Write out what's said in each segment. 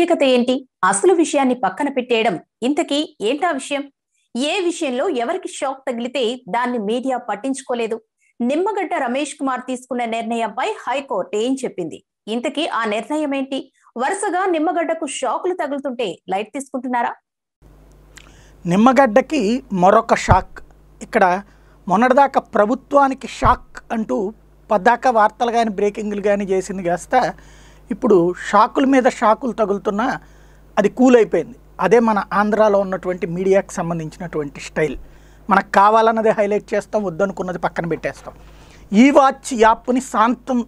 ప్రత్యేకత ఏంటి అసలు విషయాన్ని పక్కన పెట్టేయడం ఇంతకీ ఏంటా విషయం ఏ విషయంలో ఎవరికి షాక్ తగిలితే దాన్ని మీడియా పట్టించుకోలేదు నిమ్మగడ్డ రమేష్ కుమార్ తీసుకున్న నిర్ణయంపై హైకోర్టు ఏం చెప్పింది ఇంతకీ ఆ నిర్ణయం ఏంటి వరుసగా నిమ్మగడ్డకు షాకులు తగులుతుంటే లైట్ తీసుకుంటున్నారా నిమ్మగడ్డకి మరొక షాక్ ఇక్కడ మొన్నటిదాకా ప్రభుత్వానికి షాక్ అంటూ పద్దాక వార్తలు కానీ బ్రేకింగ్లు కానీ చేసింది కాస్త ఇప్పుడు షాకుల మీద షాకులు తగులుతున్నా అది కూల్ అయిపోయింది అదే మన ఆంధ్రాలో ఉన్నటువంటి మీడియాకి సంబంధించినటువంటి స్టైల్ మనకు కావాలన్నదే హైలైట్ చేస్తాం వద్దనుకున్నది పక్కన పెట్టేస్తాం ఈ వాచ్ యాప్ని శాంతం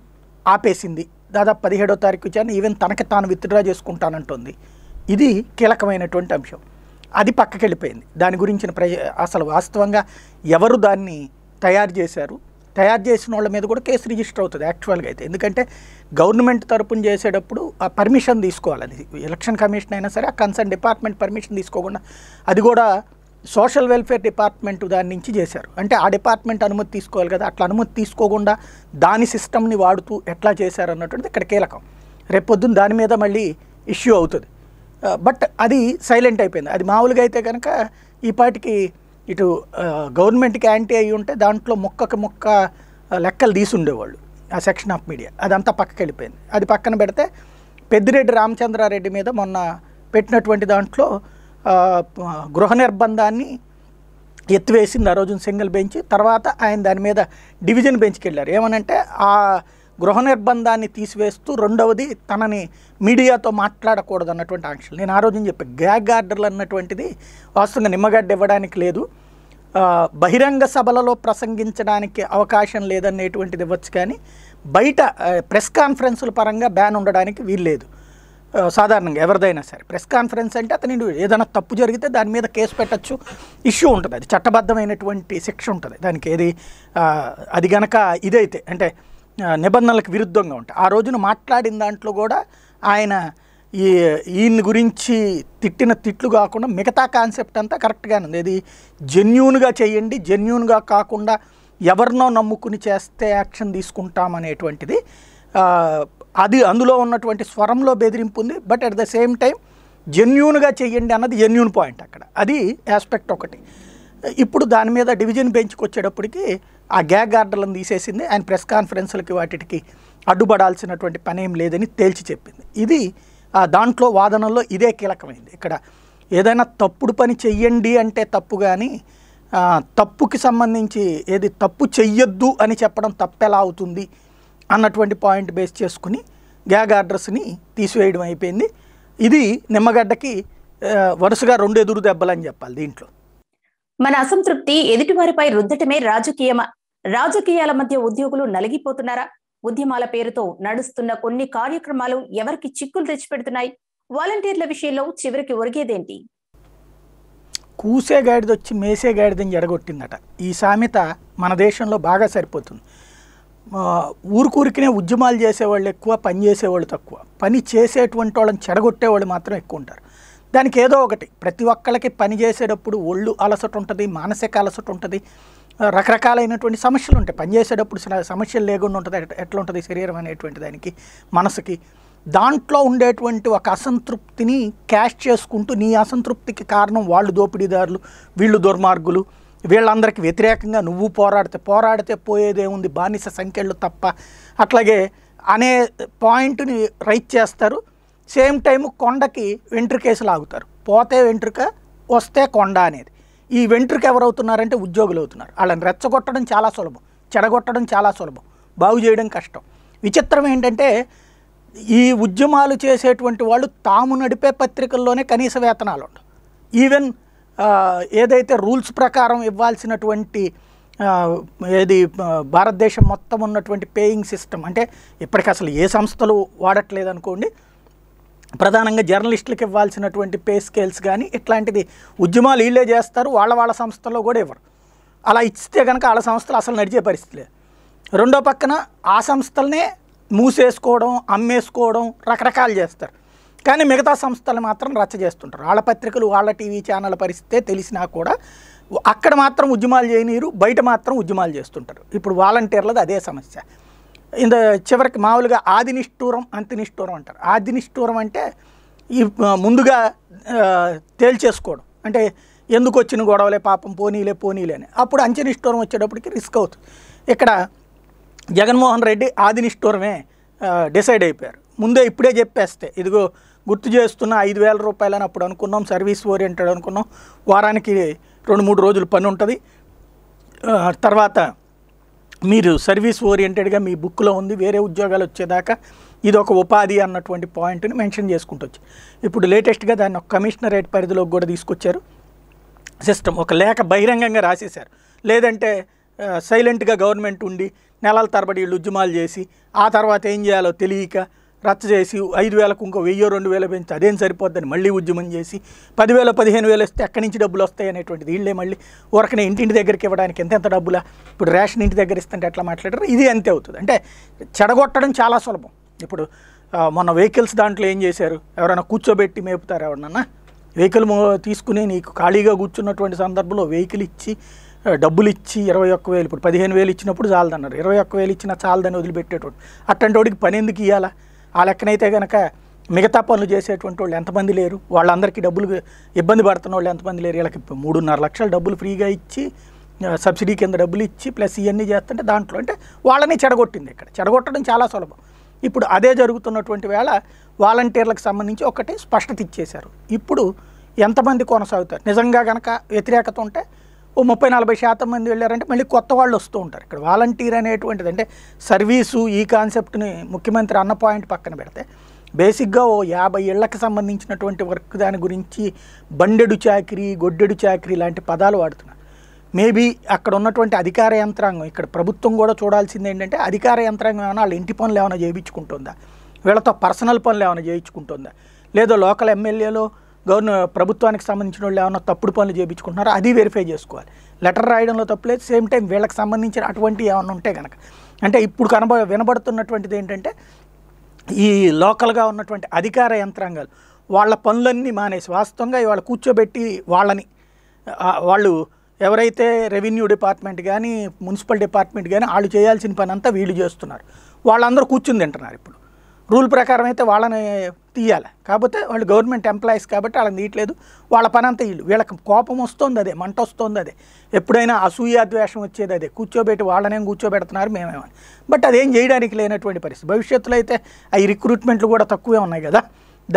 ఆపేసింది దాదాపు పదిహేడో తారీఖు వచ్చాను ఈవెన్ తనకి తాను విత్డ్రా చేసుకుంటానంటుంది ఇది కీలకమైనటువంటి అంశం అది పక్కకెళ్ళిపోయింది దాని గురించిన ప్ర అసలు వాస్తవంగా ఎవరు దాన్ని తయారు చేశారు తయారు చేసిన వాళ్ళ మీద కూడా కేసు రిజిస్టర్ అవుతుంది యాక్చువల్గా అయితే ఎందుకంటే గవర్నమెంట్ తరపున చేసేటప్పుడు ఆ పర్మిషన్ తీసుకోవాలి ఎలక్షన్ కమిషన్ అయినా సరే ఆ కన్సర్న్ డిపార్ట్మెంట్ పర్మిషన్ తీసుకోకుండా అది కూడా సోషల్ వెల్ఫేర్ డిపార్ట్మెంట్ దాని నుంచి చేశారు అంటే ఆ డిపార్ట్మెంట్ అనుమతి తీసుకోవాలి కదా అట్లా అనుమతి తీసుకోకుండా దాని సిస్టమ్ని వాడుతూ ఎట్లా చేశారు అన్నటువంటిది ఇక్కడ కీలకం రేపొద్దున దాని మీద మళ్ళీ ఇష్యూ అవుతుంది బట్ అది సైలెంట్ అయిపోయింది అది మామూలుగా అయితే కనుక ఈ పాటికి ఇటు గవర్నమెంట్కి యాంటీ అయ్యి ఉంటే దాంట్లో మొక్కకి మొక్క లెక్కలు తీసి ఉండేవాళ్ళు ఆ సెక్షన్ ఆఫ్ మీడియా అదంతా పక్కకి వెళ్ళిపోయింది అది పక్కన పెడితే పెద్దిరెడ్డి రామచంద్రారెడ్డి మీద మొన్న పెట్టినటువంటి దాంట్లో గృహ నిర్బంధాన్ని ఎత్తివేసింది ఆ రోజున సింగిల్ బెంచ్ తర్వాత ఆయన దాని మీద డివిజన్ బెంచ్కి వెళ్ళారు ఏమనంటే ఆ గృహ నిర్బంధాన్ని తీసివేస్తూ రెండవది తనని మీడియాతో మాట్లాడకూడదు అన్నటువంటి ఆంక్షలు నేను ఆ రోజున చెప్పాను గ్యాగ్ ఆర్డర్లు అన్నటువంటిది వాస్తవంగా నిమ్మగడ్డ ఇవ్వడానికి లేదు బహిరంగ సభలలో ప్రసంగించడానికి అవకాశం లేదనేటువంటిది ఇవ్వచ్చు కానీ బయట ప్రెస్ కాన్ఫరెన్సుల పరంగా బ్యాన్ ఉండడానికి వీల్లేదు సాధారణంగా ఎవరిదైనా సరే ప్రెస్ కాన్ఫరెన్స్ అంటే అతను ఏదైనా తప్పు జరిగితే దాని మీద కేసు పెట్టచ్చు ఇష్యూ ఉంటుంది అది చట్టబద్ధమైనటువంటి శిక్ష ఉంటుంది దానికి ఏది అది గనక ఇదైతే అంటే నిబంధనలకు విరుద్ధంగా ఉంటాయి ఆ రోజున మాట్లాడిన దాంట్లో కూడా ఆయన ఈ ఈయన గురించి తిట్టిన తిట్లు కాకుండా మిగతా కాన్సెప్ట్ అంతా కరెక్ట్గానే ఉంది ఇది జెన్యున్గా చేయండి జెన్యున్గా కాకుండా ఎవరినో నమ్ముకుని చేస్తే యాక్షన్ తీసుకుంటాం అనేటువంటిది అది అందులో ఉన్నటువంటి స్వరంలో బెదిరింపు ఉంది but at the same time జెన్యున్గా చేయండి అన్నది జెన్యున్ పాయింట్ అక్కడ అది ఆస్పెక్ట్ ఒకటి ఇప్పుడు దాని మీద డివిజన్ బెంచ్కి వచ్చేటప్పటికి ఆ గ్యాగ్ ఆర్డర్లను తీసేసింది ఆయన ప్రెస్ కాన్ఫరెన్స్లకి వాటికి అడ్డుపడాల్సినటువంటి పని ఏం లేదని తేల్చి చెప్పింది ఇది దాంట్లో వాదనలో ఇదే కీలకమైంది ఇక్కడ ఏదైనా తప్పుడు పని చెయ్యండి అంటే తప్పు కానీ తప్పుకి సంబంధించి ఏది తప్పు చెయ్యొద్దు అని చెప్పడం తప్పెలా అవుతుంది అన్నటువంటి పాయింట్ బేస్ చేసుకుని గ్యాగ్ ఆర్డర్స్ని తీసివేయడం అయిపోయింది ఇది నిమ్మగడ్డకి వరుసగా రెండు ఎదురు దెబ్బలని చెప్పాలి దీంట్లో మన అసంతృప్తి ఎదుటివారిపై రుద్దటమే రాజకీయమా రాజకీయాల మధ్య ఉద్యోగులు నలిగిపోతున్నారా ఉద్యమాల పేరుతో నడుస్తున్న కొన్ని కార్యక్రమాలు ఎవరికి చిక్కులు తెచ్చిపెడుతున్నాయి వాలంటీర్ల విషయంలో చివరికి ఒరిగేదేంటి కూసే గాడిద వచ్చి మేసే గాడిదని ఎడగొట్టిందట ఈ సామెత మన దేశంలో బాగా సరిపోతుంది ఊరికూరికినే ఉద్యమాలు చేసేవాళ్ళు ఎక్కువ పని చేసేవాళ్ళు తక్కువ పని చేసేటువంటి వాళ్ళని చెడగొట్టేవాళ్ళు మాత్రం ఎక్కువ ఉంటారు దానికి ఏదో ఒకటి ప్రతి ఒక్కళ్ళకి పని చేసేటప్పుడు ఒళ్ళు అలసట ఉంటుంది మానసిక అలసట ఉంటుంది రకరకాలైనటువంటి సమస్యలు ఉంటాయి పనిచేసేటప్పుడు సమస్యలు లేకుండా ఉంటుంది ఎట్లా ఉంటుంది శరీరం అనేటువంటి దానికి మనసుకి దాంట్లో ఉండేటువంటి ఒక అసంతృప్తిని క్యాష్ చేసుకుంటూ నీ అసంతృప్తికి కారణం వాళ్ళు దోపిడీదారులు వీళ్ళు దుర్మార్గులు వీళ్ళందరికీ వ్యతిరేకంగా నువ్వు పోరాడితే పోరాడితే పోయేదేముంది బానిస సంఖ్యలు తప్ప అట్లాగే అనే పాయింట్ని రైట్ చేస్తారు సేమ్ టైం కొండకి వెంట్రుకేసులు ఆగుతారు పోతే వెంట్రుక వస్తే కొండ అనేది ఈ వెంట్రుకి ఎవరు అవుతున్నారంటే ఉద్యోగులు అవుతున్నారు వాళ్ళని రెచ్చగొట్టడం చాలా సులభం చెడగొట్టడం చాలా సులభం బాగు చేయడం కష్టం విచిత్రం ఏంటంటే ఈ ఉద్యమాలు చేసేటువంటి వాళ్ళు తాము నడిపే పత్రికల్లోనే కనీస వేతనాలు ఉండవు ఈవెన్ ఏదైతే రూల్స్ ప్రకారం ఇవ్వాల్సినటువంటి ఏది భారతదేశం మొత్తం ఉన్నటువంటి పేయింగ్ సిస్టమ్ అంటే ఇప్పటికీ అసలు ఏ సంస్థలు వాడట్లేదు అనుకోండి ప్రధానంగా జర్నలిస్టులకు ఇవ్వాల్సినటువంటి పే స్కేల్స్ కానీ ఇట్లాంటిది ఉద్యమాలు వీళ్ళే చేస్తారు వాళ్ళ వాళ్ళ సంస్థల్లో కూడా ఇవ్వరు అలా ఇస్తే కనుక వాళ్ళ సంస్థలు అసలు నడిచే పరిస్థితి లేదు రెండో పక్కన ఆ సంస్థలనే మూసేసుకోవడం అమ్మేసుకోవడం రకరకాలు చేస్తారు కానీ మిగతా సంస్థలు మాత్రం రచ్చ చేస్తుంటారు వాళ్ళ పత్రికలు వాళ్ళ టీవీ ఛానల్ పరిస్థితే తెలిసినా కూడా అక్కడ మాత్రం ఉద్యమాలు చేయనీరు బయట మాత్రం ఉద్యమాలు చేస్తుంటారు ఇప్పుడు వాలంటీర్లది అదే సమస్య ఇంత చివరికి మామూలుగా ఆది నిష్ఠూరం అంతి నిష్ఠూరం అంటారు ఆది నిష్ఠూరం అంటే ఈ ముందుగా తేల్చేసుకోవడం అంటే ఎందుకు వచ్చిన గొడవలే పాపం పోనీలే పోనీలే అని అప్పుడు అంచె నిష్ఠూరం వచ్చేటప్పటికి రిస్క్ అవుతుంది ఇక్కడ జగన్మోహన్ రెడ్డి ఆది నిష్ఠూరమే డిసైడ్ అయిపోయారు ముందే ఇప్పుడే చెప్పేస్తే ఇదిగో గుర్తు చేస్తున్న ఐదు వేల రూపాయలని అప్పుడు అనుకున్నాం సర్వీస్ ఓరియంటెడ్ అనుకున్నాం వారానికి రెండు మూడు రోజులు పని ఉంటుంది తర్వాత మీరు సర్వీస్ ఓరియంటెడ్గా మీ బుక్లో ఉంది వేరే ఉద్యోగాలు వచ్చేదాకా ఇది ఒక ఉపాధి అన్నటువంటి పాయింట్ని మెన్షన్ చేసుకుంటొచ్చు ఇప్పుడు లేటెస్ట్గా దాన్ని ఒక కమిషనరేట్ పరిధిలోకి కూడా తీసుకొచ్చారు సిస్టమ్ ఒక లేఖ బహిరంగంగా రాసేశారు లేదంటే సైలెంట్గా గవర్నమెంట్ ఉండి నెలల తరబడి వీళ్ళు ఉద్యమాలు చేసి ఆ తర్వాత ఏం చేయాలో తెలియక రచ్చ చేసి ఐదు వేలకు ఇంకో వెయ్యో రెండు వేల పెంచి అదేం సరిపోద్దని మళ్ళీ ఉద్యమం చేసి పదివేల పదిహేను వేలు వస్తే ఎక్కడి నుంచి డబ్బులు వస్తాయి అనేటువంటి వీళ్ళే మళ్ళీ ఊరకనే ఇంటింటి దగ్గరికి ఇవ్వడానికి ఎంతెంత డబ్బులా ఇప్పుడు రేషన్ ఇంటి దగ్గర ఇస్తుంటే ఎట్లా మాట్లాడారు ఇది అంతే అవుతుంది అంటే చెడగొట్టడం చాలా సులభం ఇప్పుడు మన వెహికల్స్ దాంట్లో ఏం చేశారు ఎవరైనా కూర్చోబెట్టి మేపుతారు ఎవరన్నా వెహికల్ తీసుకుని నీకు ఖాళీగా కూర్చున్నటువంటి సందర్భంలో వెహికల్ ఇచ్చి డబ్బులు ఇచ్చి ఇరవై ఒక్క వేలు ఇప్పుడు పదిహేను వేలు ఇచ్చినప్పుడు చాలదన్నారు ఇరవై ఒక్క వేలు ఇచ్చినా చాలదని వదిలిపెట్టేటోడు అట్టంటోడికి పని ఎందుకు ఇవ్వాలా ఆ లెక్కనైతే కనుక మిగతా పనులు చేసేటువంటి వాళ్ళు ఎంతమంది లేరు వాళ్ళందరికీ డబ్బులు ఇబ్బంది పడుతున్న వాళ్ళు ఎంతమంది లేరు వీళ్ళకి మూడున్నర లక్షలు డబ్బులు ఫ్రీగా ఇచ్చి సబ్సిడీ కింద డబ్బులు ఇచ్చి ప్లస్ ఇవన్నీ చేస్తుంటే దాంట్లో అంటే వాళ్ళని చెడగొట్టింది ఇక్కడ చెడగొట్టడం చాలా సులభం ఇప్పుడు అదే జరుగుతున్నటువంటి వేళ వాలంటీర్లకు సంబంధించి ఒకటి స్పష్టత ఇచ్చేశారు ఇప్పుడు ఎంతమంది కొనసాగుతారు నిజంగా కనుక వ్యతిరేకత ఉంటే ఓ ముప్పై నలభై శాతం మంది వెళ్ళారంటే మళ్ళీ కొత్త వాళ్ళు వస్తూ ఉంటారు ఇక్కడ వాలంటీర్ అనేటువంటిది అంటే సర్వీసు ఈ కాన్సెప్ట్ని ముఖ్యమంత్రి అన్న పాయింట్ పక్కన పెడితే బేసిక్గా ఓ యాభై ఏళ్లకు సంబంధించినటువంటి వర్క్ దాని గురించి బండెడు చాకరీ గొడ్డెడు చాకరీ లాంటి పదాలు వాడుతున్నారు మేబీ అక్కడ ఉన్నటువంటి అధికార యంత్రాంగం ఇక్కడ ప్రభుత్వం కూడా చూడాల్సింది ఏంటంటే అధికార యంత్రాంగం ఏమైనా వాళ్ళ ఇంటి పనులు ఏమైనా చేయించుకుంటుందా వీళ్ళతో పర్సనల్ పనులు ఏమైనా చేయించుకుంటుందా లేదో లోకల్ ఎమ్మెల్యేలో గవర్న ప్రభుత్వానికి సంబంధించిన వాళ్ళు ఏమైనా తప్పుడు పనులు చేయించుకుంటున్నారో అది వెరిఫై చేసుకోవాలి లెటర్ రాయడంలో తప్పులేదు సేమ్ టైం వీళ్ళకి సంబంధించిన అటువంటి ఏమైనా ఉంటే కనుక అంటే ఇప్పుడు కనబ వినబడుతున్నటువంటిది ఏంటంటే ఈ లోకల్గా ఉన్నటువంటి అధికార యంత్రాంగాలు వాళ్ళ పనులన్నీ మానేసి వాస్తవంగా ఇవాళ కూర్చోబెట్టి వాళ్ళని వాళ్ళు ఎవరైతే రెవెన్యూ డిపార్ట్మెంట్ కానీ మున్సిపల్ డిపార్ట్మెంట్ కానీ వాళ్ళు చేయాల్సిన పని అంతా వీళ్ళు చేస్తున్నారు వాళ్ళందరూ కూర్చుని తింటున్నారు ఇప్పుడు రూల్ ప్రకారం అయితే వాళ్ళని తీయాలి కాకపోతే వాళ్ళు గవర్నమెంట్ ఎంప్లాయీస్ కాబట్టి వాళ్ళని తీయట్లేదు వాళ్ళ పని అంతా వీళ్ళు వీళ్ళకి కోపం వస్తుంది అదే మంట వస్తుంది అదే ఎప్పుడైనా అసూయాద్వేషం వచ్చేది అదే కూర్చోబెట్టి వాళ్ళనేం కూర్చోబెడుతున్నారు మేమేమని బట్ అదేం చేయడానికి లేనటువంటి పరిస్థితి భవిష్యత్తులో అయితే ఈ రిక్రూట్మెంట్లు కూడా తక్కువే ఉన్నాయి కదా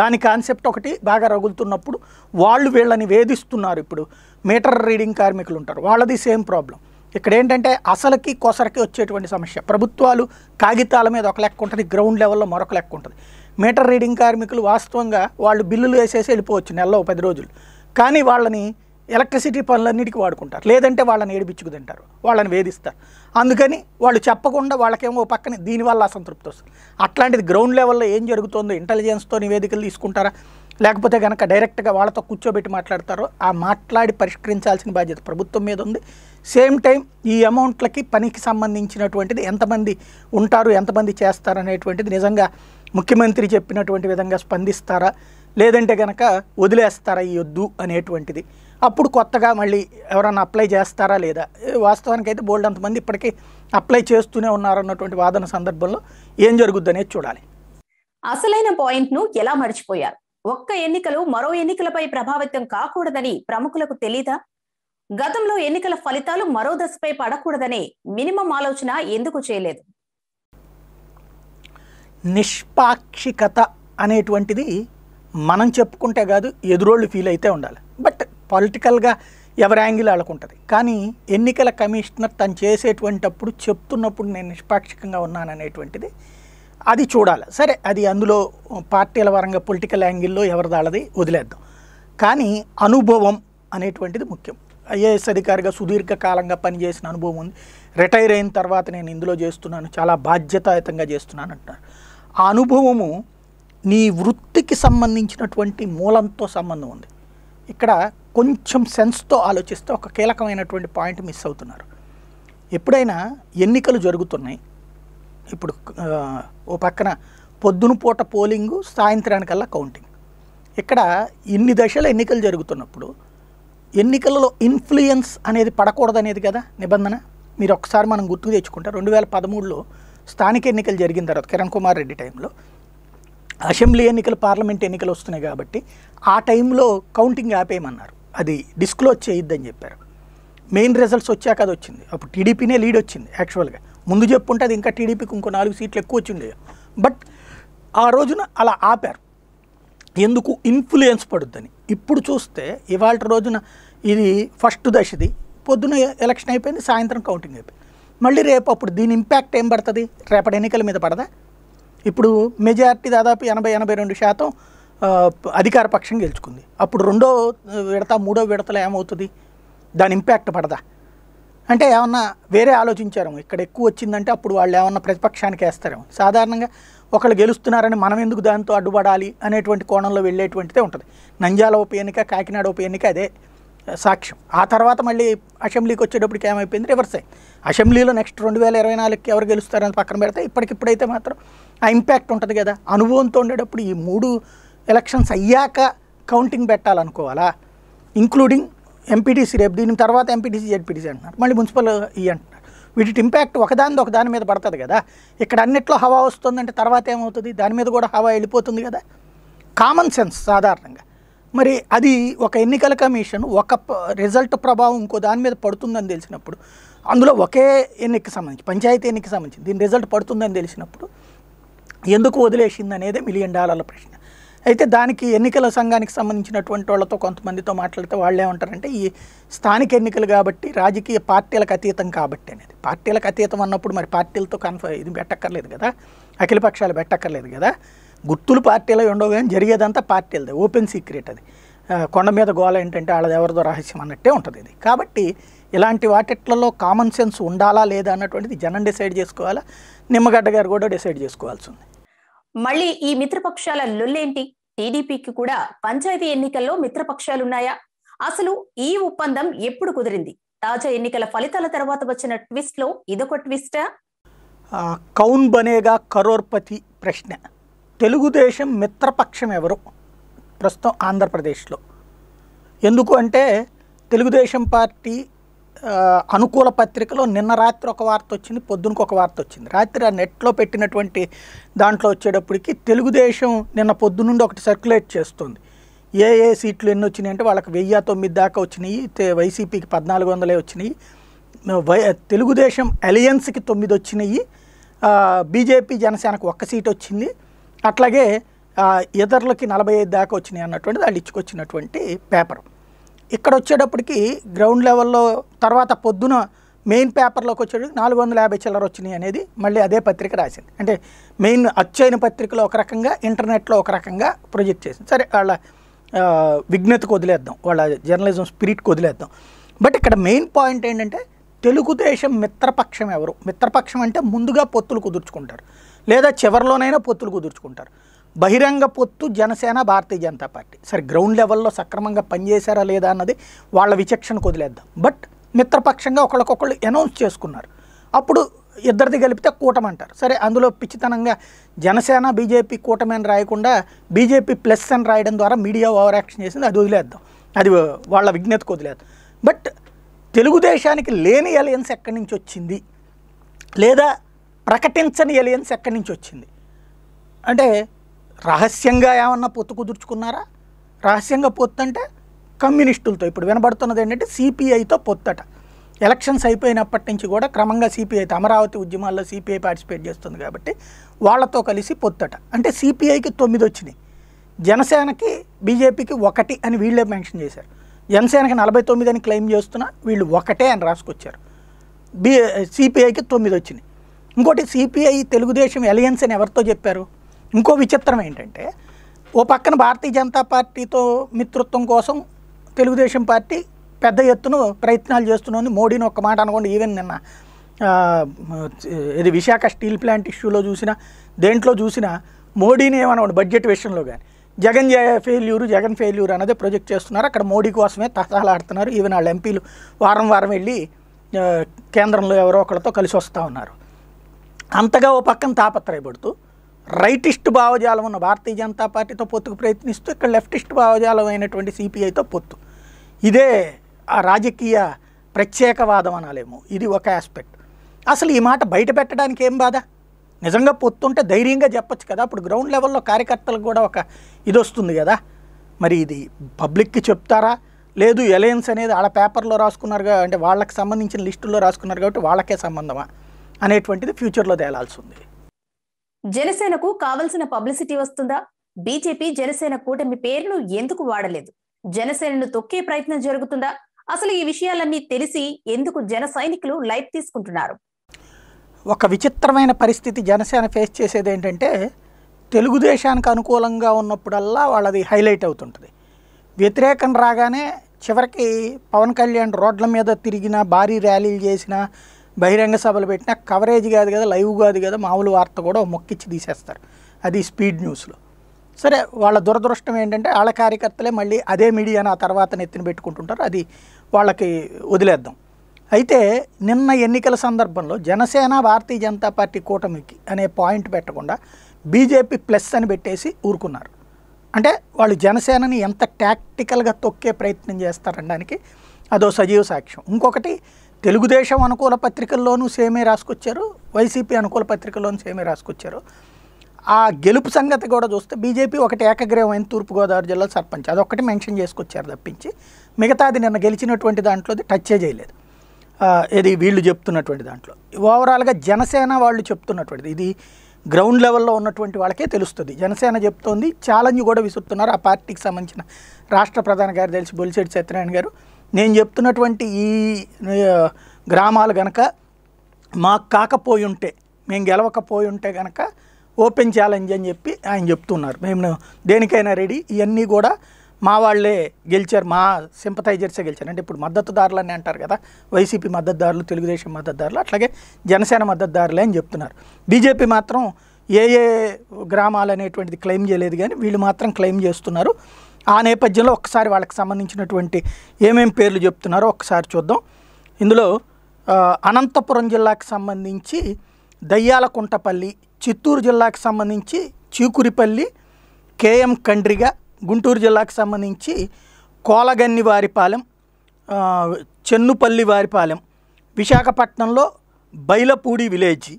దాని కాన్సెప్ట్ ఒకటి బాగా రగులుతున్నప్పుడు వాళ్ళు వీళ్ళని వేధిస్తున్నారు ఇప్పుడు మీటర్ రీడింగ్ కార్మికులు ఉంటారు వాళ్ళది సేమ్ ప్రాబ్లం ఇక్కడ ఏంటంటే అసలుకి కొసరకి వచ్చేటువంటి సమస్య ప్రభుత్వాలు కాగితాల మీద ఒక లెక్క ఉంటుంది గ్రౌండ్ లెవెల్లో మరొక లెక్క ఉంటుంది మీటర్ రీడింగ్ కార్మికులు వాస్తవంగా వాళ్ళు బిల్లులు వేసేసి వెళ్ళిపోవచ్చు నెలలో పది రోజులు కానీ వాళ్ళని ఎలక్ట్రిసిటీ పనులన్నిటికీ వాడుకుంటారు లేదంటే వాళ్ళని ఏడిపించుకు తింటారు వాళ్ళని వేధిస్తారు అందుకని వాళ్ళు చెప్పకుండా వాళ్ళకేమో పక్కన దీనివల్ల అసంతృప్తి వస్తుంది అట్లాంటిది గ్రౌండ్ లెవెల్లో ఏం జరుగుతుందో ఇంటెలిజెన్స్తో నివేదికలు తీసుకుంటారా లేకపోతే కనుక డైరెక్ట్గా వాళ్ళతో కూర్చోబెట్టి మాట్లాడతారో ఆ మాట్లాడి పరిష్కరించాల్సిన బాధ్యత ప్రభుత్వం మీద ఉంది సేమ్ టైం ఈ అమౌంట్లకి పనికి సంబంధించినటువంటిది ఎంతమంది ఉంటారు ఎంతమంది చేస్తారు అనేటువంటిది నిజంగా ముఖ్యమంత్రి చెప్పినటువంటి విధంగా స్పందిస్తారా లేదంటే కనుక వదిలేస్తారా ఈ వద్దు అనేటువంటిది అప్పుడు కొత్తగా మళ్ళీ ఎవరైనా అప్లై చేస్తారా లేదా వాస్తవానికి అయితే బోల్డ్ అంతమంది ఇప్పటికీ అప్లై చేస్తూనే ఉన్నారన్నటువంటి వాదన సందర్భంలో ఏం జరుగుద్దు అనేది చూడాలి అసలైన పాయింట్ను ఎలా మర్చిపోయారు ఒక్క ఎన్నికలు మరో ఎన్నికలపై ప్రభావితం కాకూడదని ప్రముఖులకు తెలీదా గతంలో ఎన్నికల ఫలితాలు మరో దశపై పడకూడదనే మినిమం ఆలోచన ఎందుకు చేయలేదు నిష్పాక్షికత అనేటువంటిది మనం చెప్పుకుంటే కాదు ఎదురోళ్ళు ఫీల్ అయితే ఉండాలి బట్ పొలిటికల్గా ఎవరి యాంగిల్ ఆడుకుంటుంది కానీ ఎన్నికల కమిషనర్ తను చేసేటువంటిప్పుడు చెప్తున్నప్పుడు నేను నిష్పాక్షికంగా ఉన్నాను అనేటువంటిది అది చూడాలి సరే అది అందులో పార్టీల పరంగా పొలిటికల్ యాంగిల్లో ఎవరిదాళ్ళది వదిలేద్దాం కానీ అనుభవం అనేటువంటిది ముఖ్యం ఐఏఎస్ అధికారిగా సుదీర్ఘకాలంగా పనిచేసిన అనుభవం ఉంది రిటైర్ అయిన తర్వాత నేను ఇందులో చేస్తున్నాను చాలా బాధ్యతాయుతంగా చేస్తున్నాను అంటున్నారు ఆ అనుభవము నీ వృత్తికి సంబంధించినటువంటి మూలంతో సంబంధం ఉంది ఇక్కడ కొంచెం సెన్స్తో ఆలోచిస్తే ఒక కీలకమైనటువంటి పాయింట్ మిస్ అవుతున్నారు ఎప్పుడైనా ఎన్నికలు జరుగుతున్నాయి ఇప్పుడు ఓ పక్కన పొద్దున పూట పోలింగు సాయంత్రానికల్లా కౌంటింగ్ ఇక్కడ ఇన్ని దశల ఎన్నికలు జరుగుతున్నప్పుడు ఎన్నికలలో ఇన్ఫ్లుయెన్స్ అనేది పడకూడదు అనేది కదా నిబంధన మీరు ఒకసారి మనం గుర్తు తెచ్చుకుంటే రెండు వేల పదమూడులో స్థానిక ఎన్నికలు జరిగిన తర్వాత కిరణ్ కుమార్ రెడ్డి టైంలో అసెంబ్లీ ఎన్నికలు పార్లమెంట్ ఎన్నికలు వస్తున్నాయి కాబట్టి ఆ టైంలో కౌంటింగ్ ఆపేయమన్నారు అది డిస్క్లోజ్ చేయొద్దని చెప్పారు మెయిన్ రిజల్ట్స్ వచ్చాక అది వచ్చింది అప్పుడు టీడీపీనే లీడ్ వచ్చింది యాక్చువల్గా ముందు చెప్పుంటే అది ఇంకా టీడీపీకి ఇంకో నాలుగు సీట్లు ఎక్కువ వచ్చిండే బట్ ఆ రోజున అలా ఆపారు ఎందుకు ఇన్ఫ్లుయెన్స్ పడుద్దని ఇప్పుడు చూస్తే ఇవాళ రోజున ఇది ఫస్ట్ దశది పొద్దున ఎలక్షన్ అయిపోయింది సాయంత్రం కౌంటింగ్ అయిపోయింది మళ్ళీ రేపు అప్పుడు దీని ఇంపాక్ట్ ఏం పడుతుంది రేపటి ఎన్నికల మీద పడదా ఇప్పుడు మెజారిటీ దాదాపు ఎనభై ఎనభై రెండు శాతం అధికార పక్షం గెలుచుకుంది అప్పుడు రెండో విడత మూడో విడతలో ఏమవుతుంది దాని ఇంపాక్ట్ పడదా అంటే ఏమన్నా వేరే ఆలోచించారేమో ఇక్కడ ఎక్కువ వచ్చిందంటే అప్పుడు వాళ్ళు ఏమన్నా ప్రతిపక్షానికి వేస్తారేమో సాధారణంగా ఒకళ్ళు గెలుస్తున్నారని మనం ఎందుకు దాంతో అడ్డుపడాలి అనేటువంటి కోణంలో వెళ్ళేటువంటిదే ఉంటుంది నంద్యాల ఉప ఎన్నిక కాకినాడ ఉప ఎన్నిక అదే సాక్ష్యం ఆ తర్వాత మళ్ళీ అసెంబ్లీకి వచ్చేటప్పటికి ఏమైపోయింది రివర్స్ అయ్యి అసెంబ్లీలో నెక్స్ట్ రెండు వేల ఇరవై నాలుగుకి ఎవరు గెలుస్తారని పక్కన పెడితే ఇప్పటికిప్పుడైతే మాత్రం ఆ ఇంపాక్ట్ ఉంటుంది కదా అనుభవంతో ఉండేటప్పుడు ఈ మూడు ఎలక్షన్స్ అయ్యాక కౌంటింగ్ పెట్టాలనుకోవాలా ఇంక్లూడింగ్ ఎంపీటీసీ రేపు దీని తర్వాత ఎంపీటీసీ జెడ్పీటీసీ అంటున్నారు మళ్ళీ మున్సిపల్ ఈ అంటున్నారు వీటి ఇంపాక్ట్ ఒకదాని ఒకదాని మీద పడుతుంది కదా ఇక్కడ అన్నిట్లో హవా వస్తుందంటే తర్వాత ఏమవుతుంది దాని మీద కూడా హవా వెళ్ళిపోతుంది కదా కామన్ సెన్స్ సాధారణంగా మరి అది ఒక ఎన్నికల కమిషన్ ఒక రిజల్ట్ ప్రభావం ఇంకో దాని మీద పడుతుందని తెలిసినప్పుడు అందులో ఒకే ఎన్నిక సంబంధించి పంచాయతీ ఎన్నిక సంబంధించి దీని రిజల్ట్ పడుతుందని తెలిసినప్పుడు ఎందుకు వదిలేసింది అనేది మిలియన్ డాలర్ల ప్రశ్న అయితే దానికి ఎన్నికల సంఘానికి సంబంధించినటువంటి వాళ్ళతో కొంతమందితో మాట్లాడితే వాళ్ళు ఏమంటారంటే ఈ స్థానిక ఎన్నికలు కాబట్టి రాజకీయ పార్టీలకు అతీతం కాబట్టి అనేది పార్టీలకు అతీతం అన్నప్పుడు మరి పార్టీలతో కన్ఫ ఇది పెట్టక్కర్లేదు కదా అఖిల పక్షాలు పెట్టక్కర్లేదు కదా గుర్తులు పార్టీలో ఉండవు కానీ జరిగేదంతా పార్టీలదే ఓపెన్ సీక్రెట్ అది కొండ మీద గోల ఏంటంటే వాళ్ళది ఎవరిదో రహస్యం అన్నట్టే ఉంటుంది ఇది కాబట్టి ఇలాంటి వాటిట్లలో కామన్ సెన్స్ ఉండాలా లేదా అన్నటువంటిది జనం డిసైడ్ చేసుకోవాలా నిమ్మగడ్డ గారు కూడా డిసైడ్ చేసుకోవాల్సి ఉంది మళ్ళీ ఈ మిత్రపక్షాల లొల్లేంటి టీడీపీకి కూడా పంచాయతీ ఎన్నికల్లో మిత్రపక్షాలున్నాయా అసలు ఈ ఒప్పందం ఎప్పుడు కుదిరింది తాజా ఎన్నికల ఫలితాల తర్వాత వచ్చిన ట్విస్ట్ లో ఇదొక ట్విస్టా కౌన్ బనేగా కరోర్పతి ప్రశ్న తెలుగుదేశం మిత్రపక్షం ఎవరు ప్రస్తుతం ఆంధ్రప్రదేశ్లో ఎందుకు అంటే తెలుగుదేశం పార్టీ అనుకూల పత్రికలో నిన్న రాత్రి ఒక వార్త వచ్చింది పొద్దునకు ఒక వార్త వచ్చింది రాత్రి ఆ నెట్లో పెట్టినటువంటి దాంట్లో వచ్చేటప్పటికి తెలుగుదేశం నిన్న పొద్దునుండి ఒకటి సర్క్యులేట్ చేస్తుంది ఏ ఏ సీట్లు ఎన్ని వచ్చినాయి అంటే వాళ్ళకి వెయ్యి తొమ్మిది దాకా వచ్చినాయి వైసీపీకి పద్నాలుగు వందలే వచ్చినాయి వై తెలుగుదేశం అలయన్స్కి తొమ్మిది వచ్చినాయి బీజేపీ జనసేనకు ఒక్క సీట్ వచ్చింది అట్లాగే ఇతరులకి నలభై ఐదు దాకా వచ్చినాయి అన్నటువంటి వాళ్ళు ఇచ్చుకొచ్చినటువంటి పేపర్ ఇక్కడ వచ్చేటప్పటికి గ్రౌండ్ లెవెల్లో తర్వాత పొద్దున మెయిన్ పేపర్లోకి వచ్చేటప్పుడు నాలుగు వందల యాభై చిల్లర వచ్చినాయి అనేది మళ్ళీ అదే పత్రిక రాసింది అంటే మెయిన్ అచ్చైన పత్రికలో ఒక రకంగా ఇంటర్నెట్లో ఒక రకంగా ప్రొజెక్ట్ చేసింది సరే వాళ్ళ విఘ్నతకు వదిలేద్దాం వాళ్ళ జర్నలిజం స్పిరిట్కి వదిలేద్దాం బట్ ఇక్కడ మెయిన్ పాయింట్ ఏంటంటే తెలుగుదేశం మిత్రపక్షం ఎవరు మిత్రపక్షం అంటే ముందుగా పొత్తులు కుదుర్చుకుంటారు లేదా చివరిలోనైనా పొత్తులు కుదుర్చుకుంటారు బహిరంగ పొత్తు జనసేన భారతీయ జనతా పార్టీ సరే గ్రౌండ్ లెవెల్లో సక్రమంగా పనిచేశారా లేదా అన్నది వాళ్ళ విచక్షణకు వదిలేద్దాం బట్ మిత్రపక్షంగా ఒకళ్ళకొకళ్ళు అనౌన్స్ చేసుకున్నారు అప్పుడు ఇద్దరిది కలిపితే కూటమంటారు సరే అందులో పిచ్చితనంగా జనసేన బీజేపీ కూటమి అని రాయకుండా బీజేపీ ప్లస్ అని రాయడం ద్వారా మీడియా ఓవర్ యాక్షన్ చేసింది అది వదిలేద్దాం అది వాళ్ళ విజ్ఞతకు వదిలేద్దాం బట్ తెలుగుదేశానికి లేని ఎలయన్స్ ఎక్కడి నుంచి వచ్చింది లేదా ప్రకటించని ఎలయన్స్ ఎక్కడి నుంచి వచ్చింది అంటే రహస్యంగా ఏమన్నా పొత్తు కుదుర్చుకున్నారా రహస్యంగా పొత్తు అంటే కమ్యూనిస్టులతో ఇప్పుడు వినబడుతున్నది ఏంటంటే సిపిఐతో పొత్తట ఎలక్షన్స్ అయిపోయినప్పటి నుంచి కూడా క్రమంగా సిపిఐ అమరావతి ఉద్యమాల్లో సిపిఐ పార్టిసిపేట్ చేస్తుంది కాబట్టి వాళ్ళతో కలిసి పొత్తట అంటే సిపిఐకి తొమ్మిది వచ్చినాయి జనసేనకి బీజేపీకి ఒకటి అని వీళ్ళే మెన్షన్ చేశారు జనసేనకి నలభై తొమ్మిది అని క్లెయిమ్ చేస్తున్నా వీళ్ళు ఒకటే అని రాసుకొచ్చారు బీ సిపిఐకి తొమ్మిది వచ్చినాయి ఇంకోటి సిపిఐ తెలుగుదేశం ఎలయన్స్ అని ఎవరితో చెప్పారు ఇంకో విచిత్రం ఏంటంటే ఓ పక్కన భారతీయ జనతా పార్టీతో మిత్రత్వం కోసం తెలుగుదేశం పార్టీ పెద్ద ఎత్తున ప్రయత్నాలు చేస్తున్నది మోడీని ఒక్క మాట అనుకోండి ఈవెన్ నిన్న ఇది విశాఖ స్టీల్ ప్లాంట్ ఇష్యూలో చూసినా దేంట్లో చూసినా మోడీని ఏమనుకోండి బడ్జెట్ విషయంలో కానీ జగన్ ఫెయిల్యూరు జగన్ ఫెయిల్యూర్ అనేది ప్రొజెక్ట్ చేస్తున్నారు అక్కడ మోడీ కోసమే ఆడుతున్నారు ఈవెన్ వాళ్ళ ఎంపీలు వారం వారం వెళ్ళి కేంద్రంలో ఎవరో ఒకరితో కలిసి వస్తూ ఉన్నారు అంతగా ఓ పక్కన తాపత్రయపడుతూ రైటిస్ట్ భావజాలం ఉన్న భారతీయ జనతా పార్టీతో పొత్తుకు ప్రయత్నిస్తూ ఇక్కడ లెఫ్టిస్ట్ భావజాలం అయినటువంటి సిపిఐతో పొత్తు ఇదే ఆ రాజకీయ ప్రత్యేకవాదం అనాలేమో ఇది ఒక ఆస్పెక్ట్ అసలు ఈ మాట బయట పెట్టడానికి ఏం బాధ నిజంగా పొత్తుంటే ధైర్యంగా చెప్పచ్చు కదా అప్పుడు గ్రౌండ్ లెవెల్లో కార్యకర్తలకు కూడా ఒక ఇది వస్తుంది కదా మరి ఇది పబ్లిక్కి చెప్తారా లేదు ఎలయన్స్ అనేది వాళ్ళ పేపర్లో రాసుకున్నారు అంటే వాళ్ళకి సంబంధించిన లిస్టుల్లో రాసుకున్నారు కాబట్టి వాళ్ళకే సంబంధమా అనేటువంటిది ఫ్యూచర్లో తేలాల్సి ఉంది జనసేనకు కావలసిన పబ్లిసిటీ వస్తుందా బీజేపీ జనసేన కూటమి పేరును ఎందుకు వాడలేదు జనసేనను తొక్కే ప్రయత్నం జరుగుతుందా అసలు ఈ విషయాలన్నీ తెలిసి ఎందుకు జన సైనికులు లైఫ్ తీసుకుంటున్నారు ఒక విచిత్రమైన పరిస్థితి జనసేన ఫేస్ చేసేది ఏంటంటే తెలుగుదేశానికి అనుకూలంగా ఉన్నప్పుడల్లా వాళ్ళది హైలైట్ అవుతుంటుంది వ్యతిరేకం రాగానే చివరికి పవన్ కళ్యాణ్ రోడ్ల మీద తిరిగిన భారీ ర్యాలీలు చేసిన బహిరంగ సభలు పెట్టినా కవరేజ్ కాదు కదా లైవ్ కాదు కదా మామూలు వార్త కూడా మొక్కిచ్చి తీసేస్తారు అది స్పీడ్ న్యూస్లో సరే వాళ్ళ దురదృష్టం ఏంటంటే వాళ్ళ కార్యకర్తలే మళ్ళీ అదే మీడియాను ఆ తర్వాత నెత్తిన పెట్టుకుంటుంటారు అది వాళ్ళకి వదిలేద్దాం అయితే నిన్న ఎన్నికల సందర్భంలో జనసేన భారతీయ జనతా పార్టీ కూటమికి అనే పాయింట్ పెట్టకుండా బీజేపీ ప్లస్ అని పెట్టేసి ఊరుకున్నారు అంటే వాళ్ళు జనసేనని ఎంత టాక్టికల్గా తొక్కే ప్రయత్నం చేస్తారనడానికి అదో సజీవ సాక్ష్యం ఇంకొకటి తెలుగుదేశం అనుకూల పత్రికల్లోనూ సేమే రాసుకొచ్చారు వైసీపీ అనుకూల పత్రికల్లోనూ సేమే రాసుకొచ్చారు ఆ గెలుపు సంగతి కూడా చూస్తే బీజేపీ ఒకటి ఏకగ్రీవమైన తూర్పుగోదావరి జిల్లా సర్పంచ్ అదొక్కటి మెన్షన్ చేసుకొచ్చారు తప్పించి మిగతాది నిన్న గెలిచినటువంటి దాంట్లోది టచ్చే చేయలేదు ఇది వీళ్ళు చెప్తున్నటువంటి దాంట్లో ఓవరాల్గా జనసేన వాళ్ళు చెప్తున్నటువంటిది ఇది గ్రౌండ్ లెవెల్లో ఉన్నటువంటి వాళ్ళకే తెలుస్తుంది జనసేన చెప్తోంది ఛాలెంజ్ కూడా విసురుతున్నారు ఆ పార్టీకి సంబంధించిన రాష్ట్ర ప్రధాన గారు తెలిసి బొలిశెట్టి సత్యనారాయణ గారు నేను చెప్తున్నటువంటి ఈ గ్రామాలు గనక మాకు కాకపోయి ఉంటే మేము గెలవకపోయి ఉంటే గనక ఓపెన్ ఛాలెంజ్ అని చెప్పి ఆయన చెప్తున్నారు మేము దేనికైనా రెడీ ఇవన్నీ కూడా మా వాళ్ళే గెలిచారు మా సింపతైజర్సే గెలిచారు అంటే ఇప్పుడు మద్దతుదారులు అని అంటారు కదా వైసీపీ మద్దతుదారులు తెలుగుదేశం మద్దతుదారులు అట్లాగే జనసేన మద్దతుదారులే అని చెప్తున్నారు బీజేపీ మాత్రం ఏ ఏ గ్రామాలు అనేటువంటిది క్లెయిమ్ చేయలేదు కానీ వీళ్ళు మాత్రం క్లెయిమ్ చేస్తున్నారు ఆ నేపథ్యంలో ఒకసారి వాళ్ళకి సంబంధించినటువంటి ఏమేం పేర్లు చెప్తున్నారో ఒకసారి చూద్దాం ఇందులో అనంతపురం జిల్లాకు సంబంధించి దయ్యాలకుంటపల్లి చిత్తూరు జిల్లాకు సంబంధించి చీకురిపల్లి కేఎం కండ్రిగ గుంటూరు జిల్లాకు సంబంధించి కోలగన్ని వారిపాలెం చెన్నుపల్లి వారిపాలెం విశాఖపట్నంలో బైలపూడి విలేజ్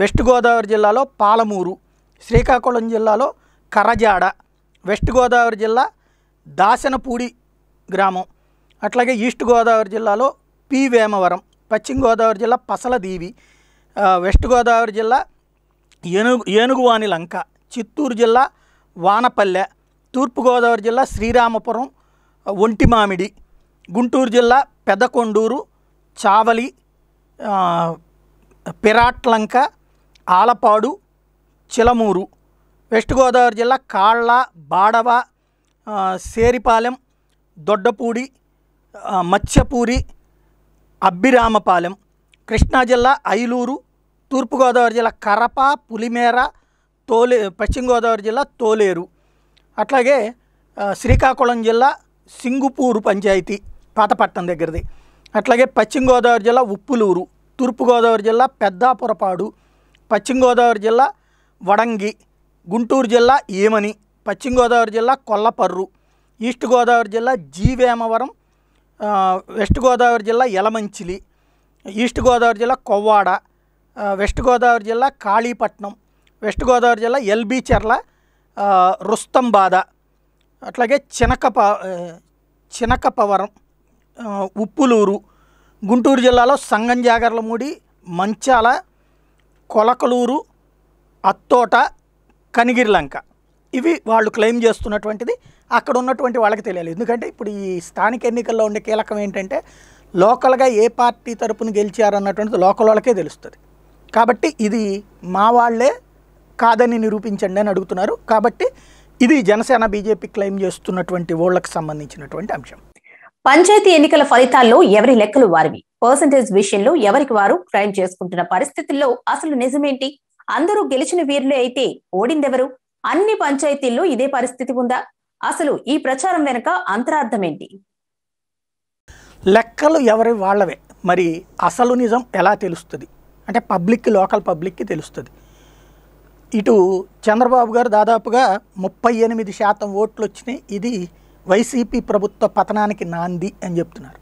వెస్ట్ గోదావరి జిల్లాలో పాలమూరు శ్రీకాకుళం జిల్లాలో కరజాడ వెస్ట్ గోదావరి జిల్లా దాసనపూడి గ్రామం అట్లాగే ఈస్ట్ గోదావరి జిల్లాలో పి వేమవరం పశ్చిమ గోదావరి జిల్లా పసలదీవి వెస్ట్ గోదావరి జిల్లా ఏనుగు ఏనుగువాని లంక చిత్తూరు జిల్లా వానపల్లె తూర్పుగోదావరి జిల్లా శ్రీరామపురం ఒంటిమామిడి గుంటూరు జిల్లా పెదకొండూరు చావలి పిరాట్లంక ఆలపాడు చిలమూరు వెస్ట్ గోదావరి జిల్లా కాళ్ళ బాడవ సేరిపాలెం దొడ్డపూడి మత్స్యపూరి అబ్బిరామపాలెం కృష్ణా జిల్లా ఐలూరు తూర్పుగోదావరి జిల్లా కరప పులిమేర తోలే పశ్చిమ గోదావరి జిల్లా తోలేరు అట్లాగే శ్రీకాకుళం జిల్లా సింగుపూరు పంచాయతీ పాతపట్నం దగ్గరది అట్లాగే పశ్చిమ గోదావరి జిల్లా ఉప్పులూరు తూర్పుగోదావరి జిల్లా పెద్దాపురపాడు పశ్చిమ గోదావరి జిల్లా వడంగి గుంటూరు జిల్లా ఏమని పశ్చిమ గోదావరి జిల్లా కొల్లపర్రు ఈస్ట్ గోదావరి జిల్లా జీవేమవరం వెస్ట్ గోదావరి జిల్లా యలమంచిలి ఈస్ట్ గోదావరి జిల్లా కొవ్వాడ వెస్ట్ గోదావరి జిల్లా కాళీపట్నం వెస్ట్ గోదావరి జిల్లా ఎల్బీ చెర్ల రుస్తంబాద అట్లాగే చినకప చినకపవరం ఉప్పులూరు గుంటూరు జిల్లాలో సంగం జాగర్లమూడి మంచాల కొలకలూరు అత్తోట కనిగిరిలంక ఇవి వాళ్ళు క్లెయిమ్ చేస్తున్నటువంటిది అక్కడ ఉన్నటువంటి వాళ్ళకి తెలియాలి ఎందుకంటే ఇప్పుడు ఈ స్థానిక ఎన్నికల్లో ఉండే కీలకం ఏంటంటే లోకల్గా ఏ పార్టీ తరపున గెలిచారన్నటువంటిది లోకల్ వాళ్ళకే తెలుస్తుంది కాబట్టి ఇది మా వాళ్ళే కాదని నిరూపించండి అని అడుగుతున్నారు కాబట్టి ఇది జనసేన బీజేపీ క్లెయిమ్ చేస్తున్నటువంటి ఓళ్లకు సంబంధించినటువంటి అంశం పంచాయతీ ఎన్నికల ఫలితాల్లో ఎవరి లెక్కలు వారివి పర్సంటేజ్ విషయంలో ఎవరికి వారు క్రైమ్ చేసుకుంటున్న పరిస్థితుల్లో అసలు నిజమేంటి అందరూ గెలిచిన వీరులే అయితే ఓడిందెవరు అన్ని పంచాయతీల్లో ఇదే పరిస్థితి ఉందా అసలు ఈ ప్రచారం వెనుక అంతరార్థం ఏంటి లెక్కలు ఎవరి వాళ్ళవే మరి అసలు నిజం ఎలా తెలుస్తుంది అంటే పబ్లిక్ లోకల్ పబ్లిక్కి తెలుస్తుంది ఇటు చంద్రబాబు గారు దాదాపుగా ముప్పై ఎనిమిది శాతం ఓట్లు వచ్చినాయి ఇది వైసీపీ ప్రభుత్వ పతనానికి నాంది అని చెప్తున్నారు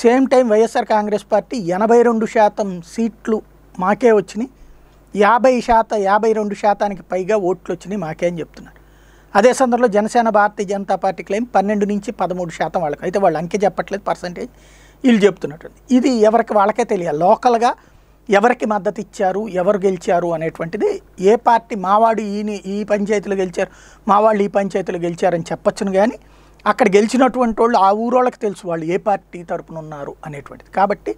same time YSR Congress Party ఎనభై రెండు శాతం సీట్లు మాకే వచ్చినాయి యాభై శాతం యాభై రెండు శాతానికి పైగా ఓట్లు వచ్చినాయి మాకే అని చెప్తున్నారు అదే సందర్భంలో జనసేన భారతీయ జనతా పార్టీ క్లెయిమ్ పన్నెండు నుంచి పదమూడు శాతం వాళ్ళకి అయితే వాళ్ళు అంకె చెప్పట్లేదు పర్సంటేజ్ వీళ్ళు చెప్తున్నట్టుంది ఇది ఎవరికి వాళ్ళకే తెలియాలి లోకల్గా ఎవరికి మద్దతు ఇచ్చారు ఎవరు గెలిచారు అనేటువంటిది ఏ పార్టీ మావాడు ఈ ఈ పంచాయతీలో గెలిచారు మావాళ్ళు ఈ పంచాయతీలో గెలిచారని చెప్పొచ్చును కానీ అక్కడ గెలిచినటువంటి వాళ్ళు ఆ ఊరోళ్ళకి తెలుసు వాళ్ళు ఏ పార్టీ తరపున ఉన్నారు అనేటువంటిది కాబట్టి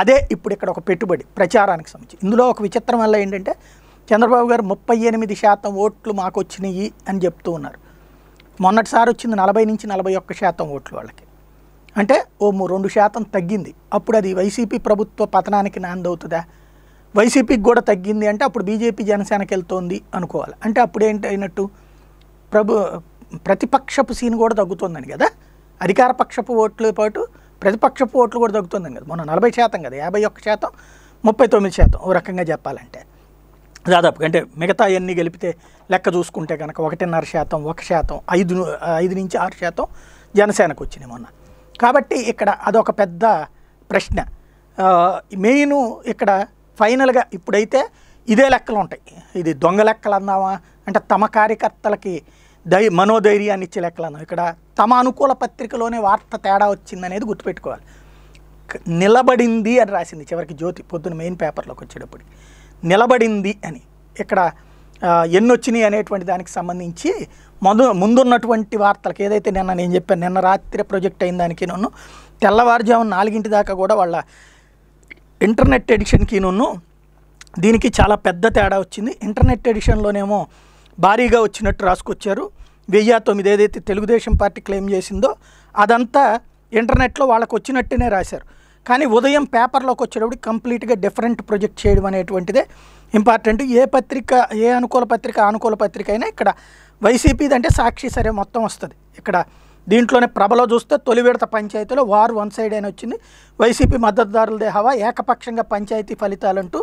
అదే ఇప్పుడు ఇక్కడ ఒక పెట్టుబడి ప్రచారానికి సంబంధించి ఇందులో ఒక విచిత్రం వల్ల ఏంటంటే చంద్రబాబు గారు ముప్పై ఎనిమిది శాతం ఓట్లు మాకు వచ్చినాయి అని చెప్తూ ఉన్నారు మొన్నటిసారి వచ్చింది నలభై నుంచి నలభై ఒక్క శాతం ఓట్లు వాళ్ళకి అంటే ఓ రెండు శాతం తగ్గింది అప్పుడు అది వైసీపీ ప్రభుత్వ పతనానికి నాందవుతుందా వైసీపీకి కూడా తగ్గింది అంటే అప్పుడు బీజేపీ జనసేనకి వెళ్తోంది అనుకోవాలి అంటే అప్పుడు ఏంటి అయినట్టు ప్రభు ప్రతిపక్షపు సీన్ కూడా తగ్గుతుందని కదా అధికారపక్షపు ఓట్ల పాటు ప్రతిపక్ష ఓట్లు కూడా తగ్గుతుందని కదా మొన్న నలభై శాతం కదా యాభై ఒక్క శాతం ముప్పై తొమ్మిది శాతం ఓ రకంగా చెప్పాలంటే దాదాపు అంటే మిగతా ఎన్ని గెలిపితే లెక్క చూసుకుంటే కనుక ఒకటిన్నర శాతం ఒక శాతం ఐదు ఐదు నుంచి ఆరు శాతం జనసేనకు వచ్చినాయి మొన్న కాబట్టి ఇక్కడ అదొక పెద్ద ప్రశ్న మెయిన్ ఇక్కడ ఫైనల్గా ఇప్పుడైతే ఇదే లెక్కలు ఉంటాయి ఇది దొంగ లెక్కలు అందామా అంటే తమ కార్యకర్తలకి దై మనోధైర్యాన్ని ఇచ్చే లెక్కలను ఇక్కడ తమ అనుకూల పత్రికలోనే వార్త తేడా వచ్చిందనేది గుర్తుపెట్టుకోవాలి నిలబడింది అని రాసింది చివరికి జ్యోతి పొద్దున మెయిన్ పేపర్లోకి వచ్చేటప్పుడు నిలబడింది అని ఇక్కడ ఎన్నొచ్చినాయి అనేటువంటి దానికి సంబంధించి ముందు ముందున్నటువంటి వార్తలకు ఏదైతే నిన్న నేను చెప్పాను నిన్న రాత్రి ప్రొజెక్ట్ అయిన దానికి నన్ను తెల్లవారుజామున నాలుగింటి దాకా కూడా వాళ్ళ ఇంటర్నెట్ ఎడిషన్కి నన్ను దీనికి చాలా పెద్ద తేడా వచ్చింది ఇంటర్నెట్ ఎడిషన్లోనేమో భారీగా వచ్చినట్టు రాసుకొచ్చారు వెయ్యి తొమ్మిది ఏదైతే తెలుగుదేశం పార్టీ క్లెయిమ్ చేసిందో అదంతా ఇంటర్నెట్లో వాళ్ళకు వచ్చినట్టునే రాశారు కానీ ఉదయం పేపర్లోకి వచ్చేటప్పుడు కంప్లీట్గా డిఫరెంట్ ప్రొజెక్ట్ చేయడం అనేటువంటిదే ఇంపార్టెంట్ ఏ పత్రిక ఏ అనుకూల పత్రిక అనుకూల పత్రిక అయినా ఇక్కడ వైసీపీది అంటే సాక్షి సరే మొత్తం వస్తుంది ఇక్కడ దీంట్లోనే ప్రభలో చూస్తే తొలి విడత పంచాయతీలో వారు వన్ సైడ్ అయిన వచ్చింది వైసీపీ మద్దతుదారులదే హవా ఏకపక్షంగా పంచాయతీ ఫలితాలంటూ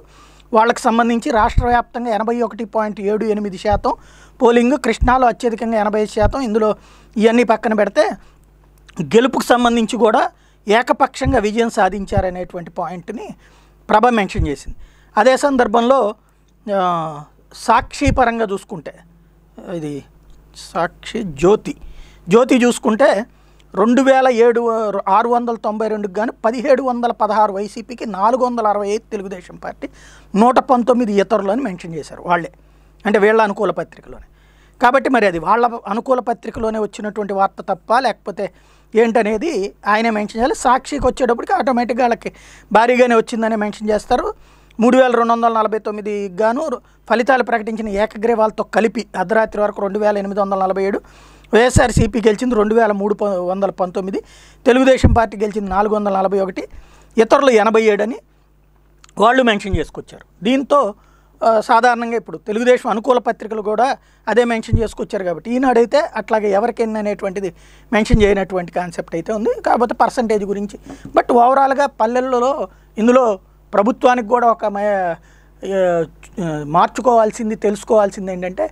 వాళ్ళకి సంబంధించి రాష్ట్ర వ్యాప్తంగా ఎనభై ఒకటి పాయింట్ ఏడు ఎనిమిది శాతం పోలింగ్ కృష్ణాలో అత్యధికంగా ఎనభై శాతం ఇందులో ఇవన్నీ పక్కన పెడితే గెలుపుకు సంబంధించి కూడా ఏకపక్షంగా విజయం సాధించారనేటువంటి పాయింట్ని ప్రభ మెన్షన్ చేసింది అదే సందర్భంలో సాక్షి పరంగా చూసుకుంటే ఇది సాక్షి జ్యోతి జ్యోతి చూసుకుంటే రెండు వేల ఏడు ఆరు వందల తొంభై రెండుకి కానీ పదిహేడు వందల పదహారు వైసీపీకి నాలుగు వందల అరవై ఐదు తెలుగుదేశం పార్టీ నూట పంతొమ్మిది ఇతరులు అని మెన్షన్ చేశారు వాళ్ళే అంటే వీళ్ళ అనుకూల పత్రికలోనే కాబట్టి మరి అది వాళ్ళ అనుకూల పత్రికలోనే వచ్చినటువంటి వార్త తప్ప లేకపోతే ఏంటనేది ఆయనే మెన్షన్ చేయాలి సాక్షికి వచ్చేటప్పటికి ఆటోమేటిక్గా వాళ్ళకి భారీగానే వచ్చిందని మెన్షన్ చేస్తారు మూడు వేల రెండు వందల నలభై తొమ్మిది గాను ఫలితాలు ప్రకటించిన ఏకగ్రీవాలతో కలిపి అర్ధరాత్రి వరకు రెండు వేల ఎనిమిది వందల నలభై ఏడు వైఎస్ఆర్సీపీ గెలిచింది రెండు వేల మూడు వందల పంతొమ్మిది తెలుగుదేశం పార్టీ గెలిచింది నాలుగు వందల నలభై ఒకటి ఇతరులు ఎనభై ఏడని వాళ్ళు మెన్షన్ చేసుకొచ్చారు దీంతో సాధారణంగా ఇప్పుడు తెలుగుదేశం అనుకూల పత్రికలు కూడా అదే మెన్షన్ చేసుకొచ్చారు కాబట్టి ఈనాడైతే అట్లాగే ఎవరికైనా అనేటువంటిది మెన్షన్ చేయనటువంటి కాన్సెప్ట్ అయితే ఉంది కాకపోతే పర్సంటేజ్ గురించి బట్ ఓవరాల్గా పల్లెల్లో ఇందులో ప్రభుత్వానికి కూడా ఒక మార్చుకోవాల్సింది తెలుసుకోవాల్సింది ఏంటంటే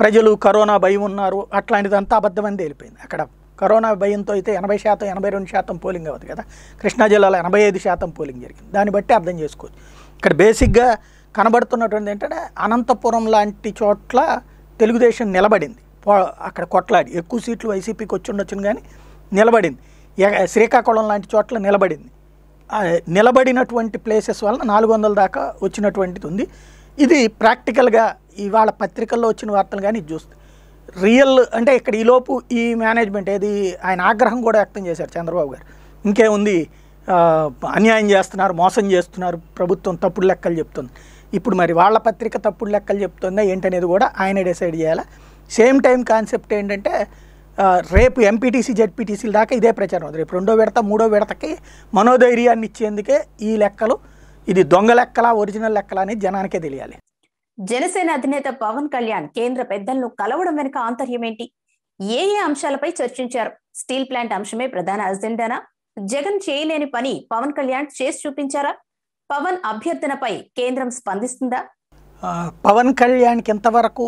ప్రజలు కరోనా భయం ఉన్నారు అట్లాంటిదంతా అబద్ధమని తేలిపోయింది అక్కడ కరోనా భయంతో అయితే ఎనభై శాతం ఎనభై రెండు శాతం పోలింగ్ అవ్వదు కదా కృష్ణా జిల్లాలో ఎనభై ఐదు శాతం పోలింగ్ జరిగింది దాన్ని బట్టి అర్థం చేసుకోవచ్చు ఇక్కడ బేసిక్గా కనబడుతున్నటువంటి ఏంటంటే అనంతపురం లాంటి చోట్ల తెలుగుదేశం నిలబడింది అక్కడ కొట్లాడి ఎక్కువ సీట్లు వైసీపీకి వచ్చి ఉండొచ్చును కానీ నిలబడింది శ్రీకాకుళం లాంటి చోట్ల నిలబడింది నిలబడినటువంటి ప్లేసెస్ వలన నాలుగు వందల దాకా వచ్చినటువంటిది ఉంది ఇది ప్రాక్టికల్గా ఇవాళ పత్రికల్లో వచ్చిన వార్తలు కానీ చూస్తే రియల్ అంటే ఇక్కడ ఈలోపు ఈ మేనేజ్మెంట్ ఏది ఆయన ఆగ్రహం కూడా వ్యక్తం చేశారు చంద్రబాబు గారు ఇంకేముంది అన్యాయం చేస్తున్నారు మోసం చేస్తున్నారు ప్రభుత్వం తప్పుడు లెక్కలు చెప్తుంది ఇప్పుడు మరి వాళ్ళ పత్రిక తప్పుడు లెక్కలు చెప్తుందా ఏంటనేది కూడా ఆయన డిసైడ్ చేయాలి సేమ్ టైం కాన్సెప్ట్ ఏంటంటే రేపు ఎంపీటీసీ జెడ్పీటీసీల దాకా ఇదే ప్రచారం రేపు రెండో విడత మూడో విడతకి మనోధైర్యాన్ని ఇచ్చేందుకే ఈ లెక్కలు ఇది దొంగ లెక్కల ఒరిజినల్ లెక్కల అనేది జనానికే తెలియాలి జనసేన అధినేత పవన్ కళ్యాణ్ కేంద్ర పెద్దలను కలవడం వెనుక ఆంతర్యం ఏంటి ఏ ఏ అంశాలపై చర్చించారు స్టీల్ ప్లాంట్ అంశమే ప్రధాన అజెండానా జగన్ చేయలేని పని పవన్ కళ్యాణ్ చేసి చూపించారా పవన్ అభ్యర్థనపై కేంద్రం స్పందిస్తుందా పవన్ కళ్యాణ్కి ఎంతవరకు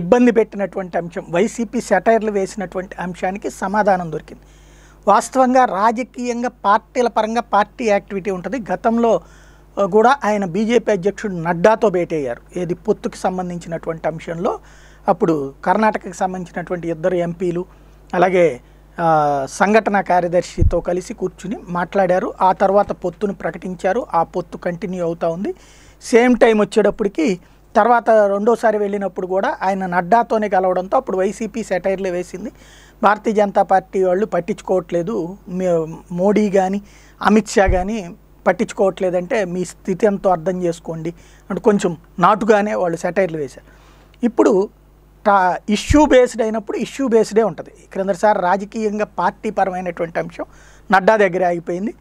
ఇబ్బంది పెట్టినటువంటి అంశం వైసీపీ సెటైర్లు వేసినటువంటి అంశానికి సమాధానం దొరికింది వాస్తవంగా రాజకీయంగా పార్టీల పరంగా పార్టీ యాక్టివిటీ ఉంటుంది గతంలో కూడా ఆయన బీజేపీ అధ్యక్షుడు నడ్డాతో భేటయ్యారు ఏది పొత్తుకి సంబంధించినటువంటి అంశంలో అప్పుడు కర్ణాటకకి సంబంధించినటువంటి ఇద్దరు ఎంపీలు అలాగే సంఘటన కార్యదర్శితో కలిసి కూర్చుని మాట్లాడారు ఆ తర్వాత పొత్తును ప్రకటించారు ఆ పొత్తు కంటిన్యూ అవుతూ ఉంది సేమ్ టైం వచ్చేటప్పటికి తర్వాత రెండోసారి వెళ్ళినప్పుడు కూడా ఆయన నడ్డాతోనే కలవడంతో అప్పుడు వైసీపీ సెటైర్లు వేసింది భారతీయ జనతా పార్టీ వాళ్ళు పట్టించుకోవట్లేదు మోడీ కానీ అమిత్ షా కానీ పట్టించుకోవట్లేదంటే మీ స్థితి ఎంతో అర్థం చేసుకోండి అంటే కొంచెం నాటుగానే వాళ్ళు సెటైర్లు వేశారు ఇప్పుడు టా ఇష్యూ బేస్డ్ అయినప్పుడు ఇష్యూ బేస్డే ఉంటుంది క్రిందసారి రాజకీయంగా పార్టీ పరమైనటువంటి అంశం నడ్డా దగ్గర ఆగిపోయింది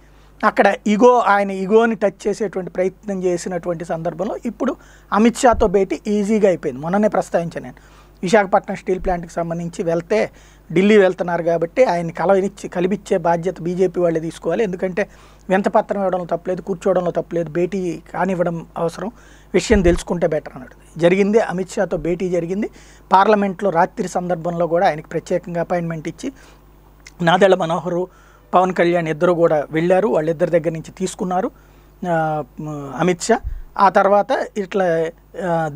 అక్కడ ఇగో ఆయన ఇగోని టచ్ చేసేటువంటి ప్రయత్నం చేసినటువంటి సందర్భంలో ఇప్పుడు అమిత్ షాతో భేటీ ఈజీగా అయిపోయింది మొన్ననే ప్రస్తావించాను నేను విశాఖపట్నం స్టీల్ ప్లాంట్కి సంబంధించి వెళ్తే ఢిల్లీ వెళ్తున్నారు కాబట్టి ఆయన కలవనిచ్చి కలిపిచ్చే బాధ్యత బీజేపీ వాళ్ళే తీసుకోవాలి ఎందుకంటే వింత పత్రం ఇవ్వడంలో తప్పలేదు కూర్చోవడంలో తప్పలేదు భేటీ కానివ్వడం అవసరం విషయం తెలుసుకుంటే బెటర్ అన్నాడు జరిగింది అమిత్ షాతో భేటీ జరిగింది పార్లమెంట్లో రాత్రి సందర్భంలో కూడా ఆయనకి ప్రత్యేకంగా అపాయింట్మెంట్ ఇచ్చి నాదెళ్ల మనోహర్ పవన్ కళ్యాణ్ ఇద్దరు కూడా వెళ్ళారు వాళ్ళిద్దరి దగ్గర నుంచి తీసుకున్నారు అమిత్ షా ఆ తర్వాత ఇట్లా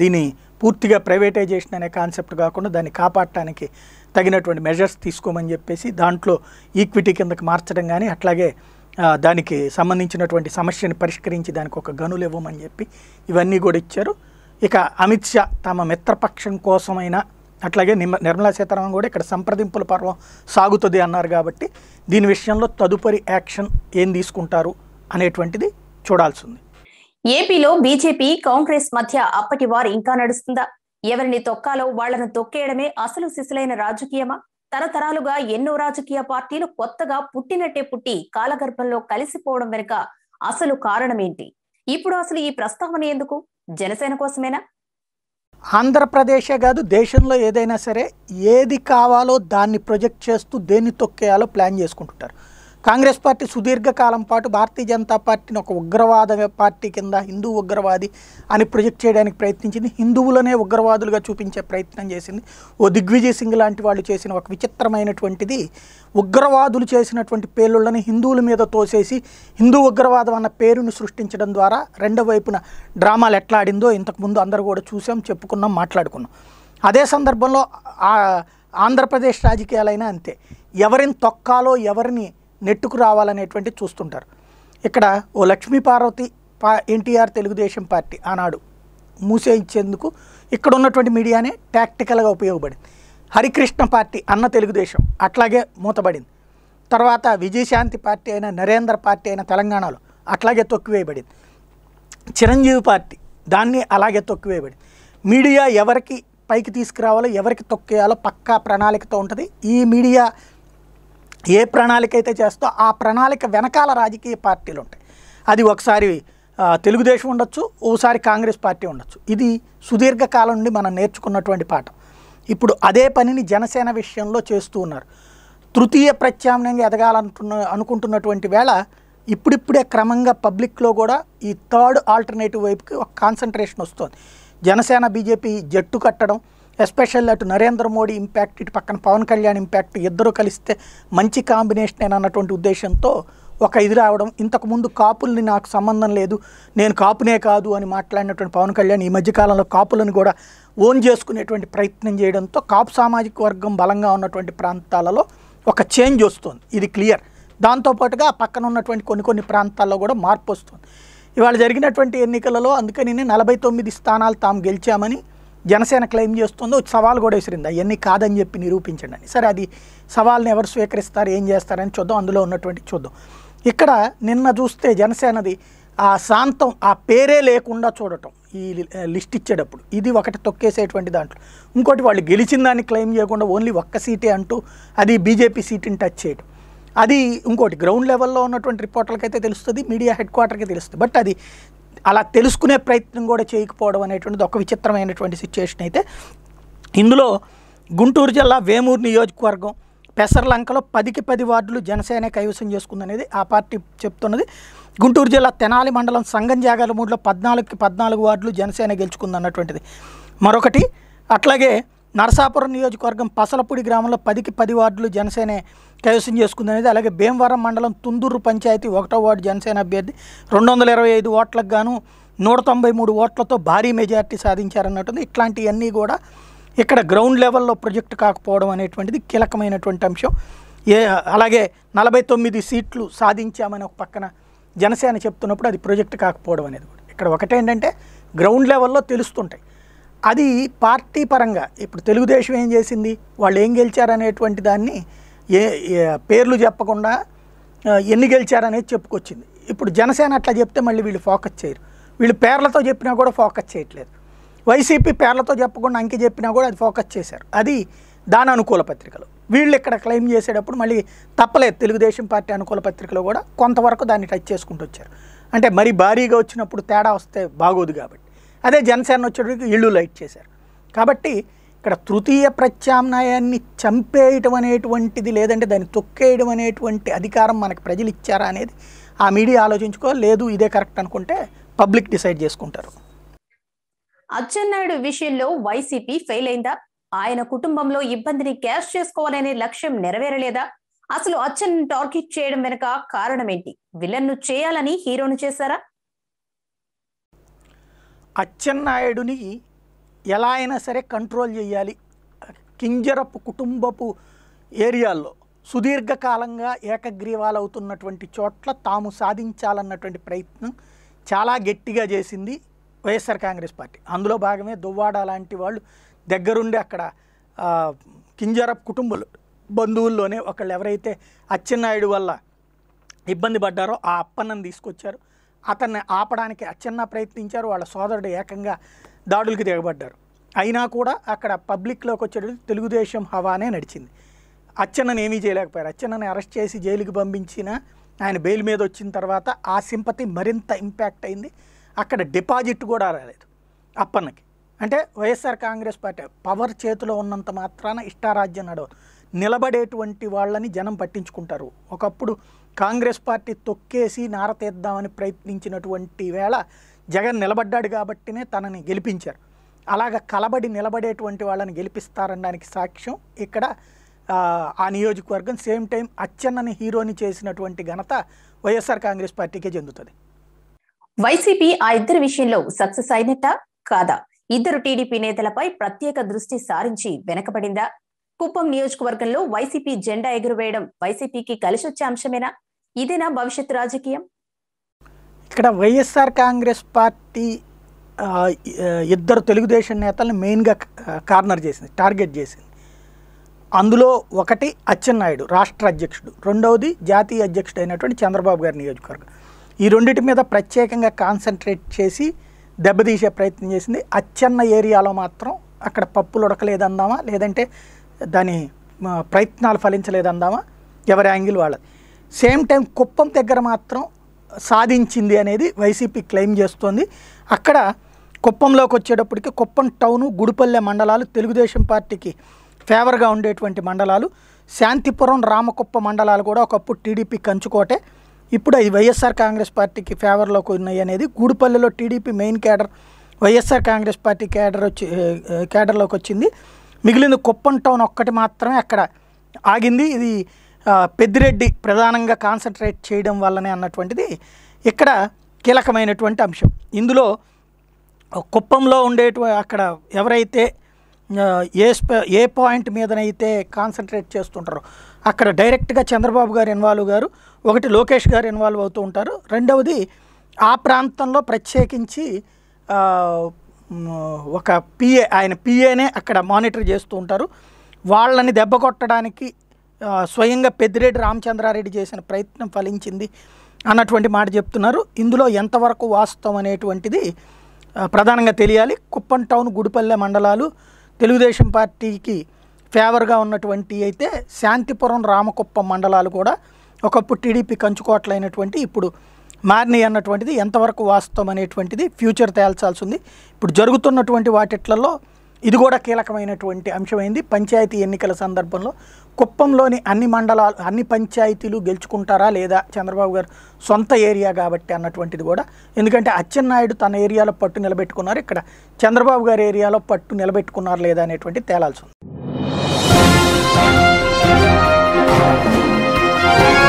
దీని పూర్తిగా ప్రైవేటైజేషన్ అనే కాన్సెప్ట్ కాకుండా దాన్ని కాపాడటానికి తగినటువంటి మెజర్స్ తీసుకోమని చెప్పేసి దాంట్లో ఈక్విటీ కిందకి మార్చడం కానీ అట్లాగే దానికి సంబంధించినటువంటి సమస్యను పరిష్కరించి దానికి ఒక గనులు ఇవ్వమని చెప్పి ఇవన్నీ కూడా ఇచ్చారు ఇక అమిత్ షా తమ మిత్రపక్షం కోసమైనా అట్లాగే నిర్మలా సీతారామన్ కూడా ఇక్కడ సంప్రదింపుల పర్వం సాగుతుంది అన్నారు కాబట్టి దీని విషయంలో తదుపరి యాక్షన్ ఏం తీసుకుంటారు అనేటువంటిది చూడాల్సింది ఏపీలో బీజేపీ కాంగ్రెస్ మధ్య అప్పటి వారు ఇంకా నడుస్తుందా ఎవరిని తొక్కాలో వాళ్లను తొక్కేయడమే అసలు శిశులైన రాజకీయమా తరతరాలుగా ఎన్నో రాజకీయ పార్టీలు కొత్తగా పుట్టినట్టే పుట్టి కాలగర్భంలో కలిసిపోవడం వెనుక అసలు కారణమేంటి ఇప్పుడు అసలు ఈ ప్రస్తావన ఎందుకు జనసేన కోసమేనా ఆంధ్రప్రదేశే కాదు దేశంలో ఏదైనా సరే ఏది కావాలో దాన్ని ప్రొజెక్ట్ చేస్తూ దేన్ని తొక్కేయాలో ప్లాన్ చేసుకుంటుంటారు కాంగ్రెస్ పార్టీ సుదీర్ఘకాలం పాటు భారతీయ జనతా పార్టీని ఒక ఉగ్రవాద పార్టీ కింద హిందూ ఉగ్రవాది అని ప్రొజెక్ట్ చేయడానికి ప్రయత్నించింది హిందువులనే ఉగ్రవాదులుగా చూపించే ప్రయత్నం చేసింది ఓ దిగ్విజయ్ సింగ్ లాంటి వాళ్ళు చేసిన ఒక విచిత్రమైనటువంటిది ఉగ్రవాదులు చేసినటువంటి పేలుళ్ళని హిందువుల మీద తోసేసి హిందూ ఉగ్రవాదం అన్న పేరును సృష్టించడం ద్వారా రెండో వైపున డ్రామాలు ఎట్లా ఆడిందో ఇంతకుముందు అందరూ కూడా చూసాం చెప్పుకున్నాం మాట్లాడుకున్నాం అదే సందర్భంలో ఆంధ్రప్రదేశ్ రాజకీయాలైనా అంతే ఎవరిని తొక్కాలో ఎవరిని నెట్టుకు రావాలనేటువంటి చూస్తుంటారు ఇక్కడ ఓ లక్ష్మీ పార్వతి పా ఎన్టీఆర్ తెలుగుదేశం పార్టీ ఆనాడు మూసేయించేందుకు ఇక్కడ ఉన్నటువంటి మీడియానే టాక్టికల్గా ఉపయోగపడింది హరికృష్ణ పార్టీ అన్న తెలుగుదేశం అట్లాగే మూతబడింది తర్వాత విజయశాంతి పార్టీ అయిన నరేంద్ర పార్టీ అయిన తెలంగాణలో అట్లాగే తొక్కివేయబడింది చిరంజీవి పార్టీ దాన్ని అలాగే తొక్కివేయబడింది మీడియా ఎవరికి పైకి తీసుకురావాలో ఎవరికి తొక్కేయాలో పక్కా ప్రణాళికతో ఉంటుంది ఈ మీడియా ఏ ప్రణాళిక అయితే చేస్తో ఆ ప్రణాళిక వెనకాల రాజకీయ పార్టీలు ఉంటాయి అది ఒకసారి తెలుగుదేశం ఉండొచ్చు ఓసారి కాంగ్రెస్ పార్టీ ఉండొచ్చు ఇది సుదీర్ఘకాలం నుండి మనం నేర్చుకున్నటువంటి పాఠం ఇప్పుడు అదే పనిని జనసేన విషయంలో చేస్తూ ఉన్నారు తృతీయ ప్రత్యామ్నాయంగా ఎదగాలంటున్న అనుకుంటున్నటువంటి వేళ ఇప్పుడిప్పుడే క్రమంగా పబ్లిక్లో కూడా ఈ థర్డ్ ఆల్టర్నేటివ్ వైపుకి ఒక కాన్సన్ట్రేషన్ వస్తుంది జనసేన బీజేపీ జట్టు కట్టడం ఎస్పెషల్ అటు నరేంద్ర మోడీ ఇంపాక్ట్ ఇటు పక్కన పవన్ కళ్యాణ్ ఇంపాక్ట్ ఇద్దరు కలిస్తే మంచి కాంబినేషన్ అన్నటువంటి ఉద్దేశంతో ఒక ఇది రావడం ఇంతకుముందు కాపుల్ని నాకు సంబంధం లేదు నేను కాపునే కాదు అని మాట్లాడినటువంటి పవన్ కళ్యాణ్ ఈ మధ్యకాలంలో కాపులను కూడా ఓన్ చేసుకునేటువంటి ప్రయత్నం చేయడంతో కాపు సామాజిక వర్గం బలంగా ఉన్నటువంటి ప్రాంతాలలో ఒక చేంజ్ వస్తుంది ఇది క్లియర్ దాంతోపాటుగా పక్కన ఉన్నటువంటి కొన్ని కొన్ని ప్రాంతాల్లో కూడా మార్పు వస్తుంది ఇవాళ జరిగినటువంటి ఎన్నికలలో అందుకని నలభై తొమ్మిది స్థానాలు తాము గెలిచామని జనసేన క్లెయిమ్ చేస్తుందో సవాల్ కూడా విసిరింది అవన్నీ కాదని చెప్పి నిరూపించండి అని సరే అది సవాల్ని ఎవరు స్వీకరిస్తారు ఏం చేస్తారని చూద్దాం అందులో ఉన్నటువంటి చూద్దాం ఇక్కడ నిన్న చూస్తే జనసేనది ఆ శాంతం ఆ పేరే లేకుండా చూడటం ఈ లిస్ట్ ఇచ్చేటప్పుడు ఇది ఒకటి తొక్కేసేటువంటి దాంట్లో ఇంకోటి వాళ్ళు గెలిచిన దాన్ని క్లెయిమ్ చేయకుండా ఓన్లీ ఒక్క సీటే అంటూ అది బీజేపీ సీట్ని టచ్ చేయటం అది ఇంకోటి గ్రౌండ్ లెవెల్లో ఉన్నటువంటి రిపోర్టర్లకైతే తెలుస్తుంది మీడియా హెడ్ క్వార్టర్కి తెలుస్తుంది బట్ అది అలా తెలుసుకునే ప్రయత్నం కూడా చేయకపోవడం అనేటువంటిది ఒక విచిత్రమైనటువంటి సిచ్యువేషన్ అయితే ఇందులో గుంటూరు జిల్లా వేమూరు నియోజకవర్గం పెసర్లంకలో పదికి పది వార్డులు జనసేన కైవసం చేసుకుందనేది ఆ పార్టీ చెప్తున్నది గుంటూరు జిల్లా తెనాలి మండలం సంగం జాగాలమూడిలో పద్నాలుగుకి పద్నాలుగు వార్డులు జనసేన గెలుచుకుందన్నటువంటిది మరొకటి అట్లాగే నరసాపురం నియోజకవర్గం పసలపూడి గ్రామంలో పదికి పది వార్డులు జనసేన కైవసం చేసుకుందనేది అలాగే భీమవరం మండలం తుందూరు పంచాయతీ ఒకటో వార్డు జనసేన అభ్యర్థి రెండు వందల ఇరవై ఐదు ఓట్లకు గాను నూట తొంభై మూడు ఓట్లతో భారీ మెజార్టీ సాధించారన్నట్టుంది ఇట్లాంటివన్నీ కూడా ఇక్కడ గ్రౌండ్ లెవెల్లో ప్రొజెక్ట్ కాకపోవడం అనేటువంటిది కీలకమైనటువంటి అంశం ఏ అలాగే నలభై తొమ్మిది సీట్లు సాధించామని ఒక పక్కన జనసేన చెప్తున్నప్పుడు అది ప్రొజెక్ట్ కాకపోవడం అనేది కూడా ఇక్కడ ఒకటేంటంటే గ్రౌండ్ లెవెల్లో తెలుస్తుంటాయి అది పార్టీ పరంగా ఇప్పుడు తెలుగుదేశం ఏం చేసింది వాళ్ళు ఏం గెలిచారనేటువంటి దాన్ని ఏ పేర్లు చెప్పకుండా ఎన్ని గెలిచారనేది చెప్పుకొచ్చింది ఇప్పుడు జనసేన అట్లా చెప్తే మళ్ళీ వీళ్ళు ఫోకస్ చేయరు వీళ్ళు పేర్లతో చెప్పినా కూడా ఫోకస్ చేయట్లేదు వైసీపీ పేర్లతో చెప్పకుండా అంకె చెప్పినా కూడా అది ఫోకస్ చేశారు అది దాని అనుకూల పత్రికలు వీళ్ళు ఇక్కడ క్లెయిమ్ చేసేటప్పుడు మళ్ళీ తప్పలేదు తెలుగుదేశం పార్టీ అనుకూల పత్రికలో కూడా కొంతవరకు దాన్ని టచ్ చేసుకుంటూ వచ్చారు అంటే మరీ భారీగా వచ్చినప్పుడు తేడా వస్తే బాగోదు కాబట్టి అదే జనసేన వచ్చేటికి ఇళ్ళు లైట్ చేశారు కాబట్టి ఇక్కడ తృతీయ ప్రత్యామ్నాయాన్ని చంపేయటం అనేటువంటిది లేదంటే దాన్ని తొక్కేయడం అనేటువంటి అధికారం మనకు ప్రజలు ఇచ్చారా అనేది ఆ మీడియా ఆలోచించుకో లేదు ఇదే కరెక్ట్ అనుకుంటే పబ్లిక్ డిసైడ్ చేసుకుంటారు అచ్చెన్నాయుడు విషయంలో వైసీపీ ఫెయిల్ అయిందా ఆయన కుటుంబంలో ఇబ్బందిని క్యాష్ చేసుకోవాలనే లక్ష్యం నెరవేరలేదా అసలు అచ్చన్ టార్గెట్ చేయడం వెనుక కారణం ఏంటి విలన్ను చేయాలని హీరోను చేశారా అచ్చెన్నాయుడిని ఎలా అయినా సరే కంట్రోల్ చేయాలి కింజరపు కుటుంబపు ఏరియాల్లో సుదీర్ఘకాలంగా ఏకగ్రీవాలవుతున్నటువంటి చోట్ల తాము సాధించాలన్నటువంటి ప్రయత్నం చాలా గట్టిగా చేసింది వైఎస్ఆర్ కాంగ్రెస్ పార్టీ అందులో భాగమే దువ్వాడ లాంటి వాళ్ళు దగ్గరుండి అక్కడ కింజరప్ కుటుంబాలు బంధువుల్లోనే ఒకళ్ళు ఎవరైతే అచ్చెన్నాయుడు వల్ల ఇబ్బంది పడ్డారో ఆ అప్పన్నను తీసుకొచ్చారు అతన్ని ఆపడానికి అచ్చన్న ప్రయత్నించారు వాళ్ళ సోదరుడు ఏకంగా దాడులకు దిగబడ్డారు అయినా కూడా అక్కడ పబ్లిక్లోకి వచ్చేటప్పుడు తెలుగుదేశం హవానే నడిచింది అచ్చన్నని ఏమీ చేయలేకపోయారు అచ్చన్నని అరెస్ట్ చేసి జైలుకి పంపించిన ఆయన బెయిల్ మీద వచ్చిన తర్వాత ఆ సింపతి మరింత ఇంపాక్ట్ అయింది అక్కడ డిపాజిట్ కూడా రాలేదు అప్పన్నకి అంటే వైఎస్ఆర్ కాంగ్రెస్ పార్టీ పవర్ చేతిలో ఉన్నంత మాత్రాన ఇష్టారాజ్యం నడవ నిలబడేటువంటి వాళ్ళని జనం పట్టించుకుంటారు ఒకప్పుడు కాంగ్రెస్ పార్టీ తొక్కేసి నారతీద్దామని ప్రయత్నించినటువంటి వేళ జగన్ నిలబడ్డాడు కాబట్టినే తనని గెలిపించారు అలాగ కలబడి నిలబడేటువంటి వాళ్ళని గెలిపిస్తారనడానికి సాక్ష్యం ఇక్కడ ఆ నియోజకవర్గం సేమ్ టైం అచ్చెన్నని హీరోని చేసినటువంటి ఘనత వైఎస్ఆర్ కాంగ్రెస్ పార్టీకే చెందుతుంది వైసీపీ ఆ ఇద్దరు విషయంలో సక్సెస్ అయినట్ట కాదా ఇద్దరు టీడీపీ నేతలపై ప్రత్యేక దృష్టి సారించి వెనకబడిందా కుప్పం నియోజకవర్గంలో వైసీపీ జెండా ఎగురవేయడం వైసీపీకి కలిసొచ్చే అంశమేనా ఇదేనా భవిష్యత్ రాజకీయం ఇక్కడ వైఎస్ఆర్ కాంగ్రెస్ పార్టీ ఇద్దరు తెలుగుదేశం నేతలను మెయిన్గా కార్నర్ చేసింది టార్గెట్ చేసింది అందులో ఒకటి అచ్చెన్నాయుడు రాష్ట్ర అధ్యక్షుడు రెండవది జాతీయ అధ్యక్షుడు అయినటువంటి చంద్రబాబు గారి నియోజకవర్గం ఈ రెండింటి మీద ప్రత్యేకంగా కాన్సన్ట్రేట్ చేసి దెబ్బతీసే ప్రయత్నం చేసింది అచ్చెన్న ఏరియాలో మాత్రం అక్కడ పప్పులు ఉడకలేదందామా లేదంటే దాని ప్రయత్నాలు ఫలించలేదందామా ఎవరి యాంగిల్ వాళ్ళది సేమ్ టైం కుప్పం దగ్గర మాత్రం సాధించింది అనేది వైసీపీ క్లెయిమ్ చేస్తోంది అక్కడ కుప్పంలోకి వచ్చేటప్పటికి కుప్పం టౌను గుడిపల్లె మండలాలు తెలుగుదేశం పార్టీకి ఫేవర్గా ఉండేటువంటి మండలాలు శాంతిపురం రామకుప్ప మండలాలు కూడా ఒకప్పుడు టీడీపీ కంచుకోటే ఇప్పుడు అది వైఎస్ఆర్ కాంగ్రెస్ పార్టీకి ఫేవర్లోకి ఉన్నాయి అనేది గూడిపల్లెలో TDP main cadre YSR Congress party cadre వచ్చి క్యాడర్లోకి వచ్చింది మిగిలిన కుప్పం టౌన్ ఒక్కటి మాత్రమే అక్కడ ఆగింది ఇది పెద్దిరెడ్డి ప్రధానంగా కాన్సన్ట్రేట్ చేయడం వల్లనే అన్నటువంటిది ఇక్కడ కీలకమైనటువంటి అంశం ఇందులో కుప్పంలో ఉండేటు అక్కడ ఎవరైతే ఏ ఏ పాయింట్ మీదనైతే కాన్సన్ట్రేట్ చేస్తుంటారో అక్కడ డైరెక్ట్గా చంద్రబాబు గారు ఇన్వాల్వ్ గారు ఒకటి లోకేష్ గారు ఇన్వాల్వ్ అవుతూ ఉంటారు రెండవది ఆ ప్రాంతంలో ప్రత్యేకించి ఒక పిఏ ఆయన పిఏనే అక్కడ మానిటర్ చేస్తూ ఉంటారు వాళ్ళని దెబ్బ కొట్టడానికి స్వయంగా పెద్దిరెడ్డి రామచంద్రారెడ్డి చేసిన ప్రయత్నం ఫలించింది అన్నటువంటి మాట చెప్తున్నారు ఇందులో ఎంతవరకు వాస్తవం అనేటువంటిది ప్రధానంగా తెలియాలి కుప్పం టౌన్ గుడిపల్లె మండలాలు తెలుగుదేశం పార్టీకి ఫేవర్గా ఉన్నటువంటి అయితే శాంతిపురం రామకుప్పం మండలాలు కూడా ఒకప్పుడు టీడీపీ కంచుకోవట్లైనటువంటి ఇప్పుడు మారినాయి అన్నటువంటిది ఎంతవరకు వాస్తవం అనేటువంటిది ఫ్యూచర్ తేల్చాల్సి ఉంది ఇప్పుడు జరుగుతున్నటువంటి వాటిట్లలో ఇది కూడా కీలకమైనటువంటి అంశమైంది పంచాయతీ ఎన్నికల సందర్భంలో కుప్పంలోని అన్ని మండలాలు అన్ని పంచాయతీలు గెలుచుకుంటారా లేదా చంద్రబాబు గారు సొంత ఏరియా కాబట్టి అన్నటువంటిది కూడా ఎందుకంటే అచ్చెన్నాయుడు తన ఏరియాలో పట్టు నిలబెట్టుకున్నారు ఇక్కడ చంద్రబాబు గారి ఏరియాలో పట్టు నిలబెట్టుకున్నారు లేదా అనేటువంటి తేలాల్సి ఉంది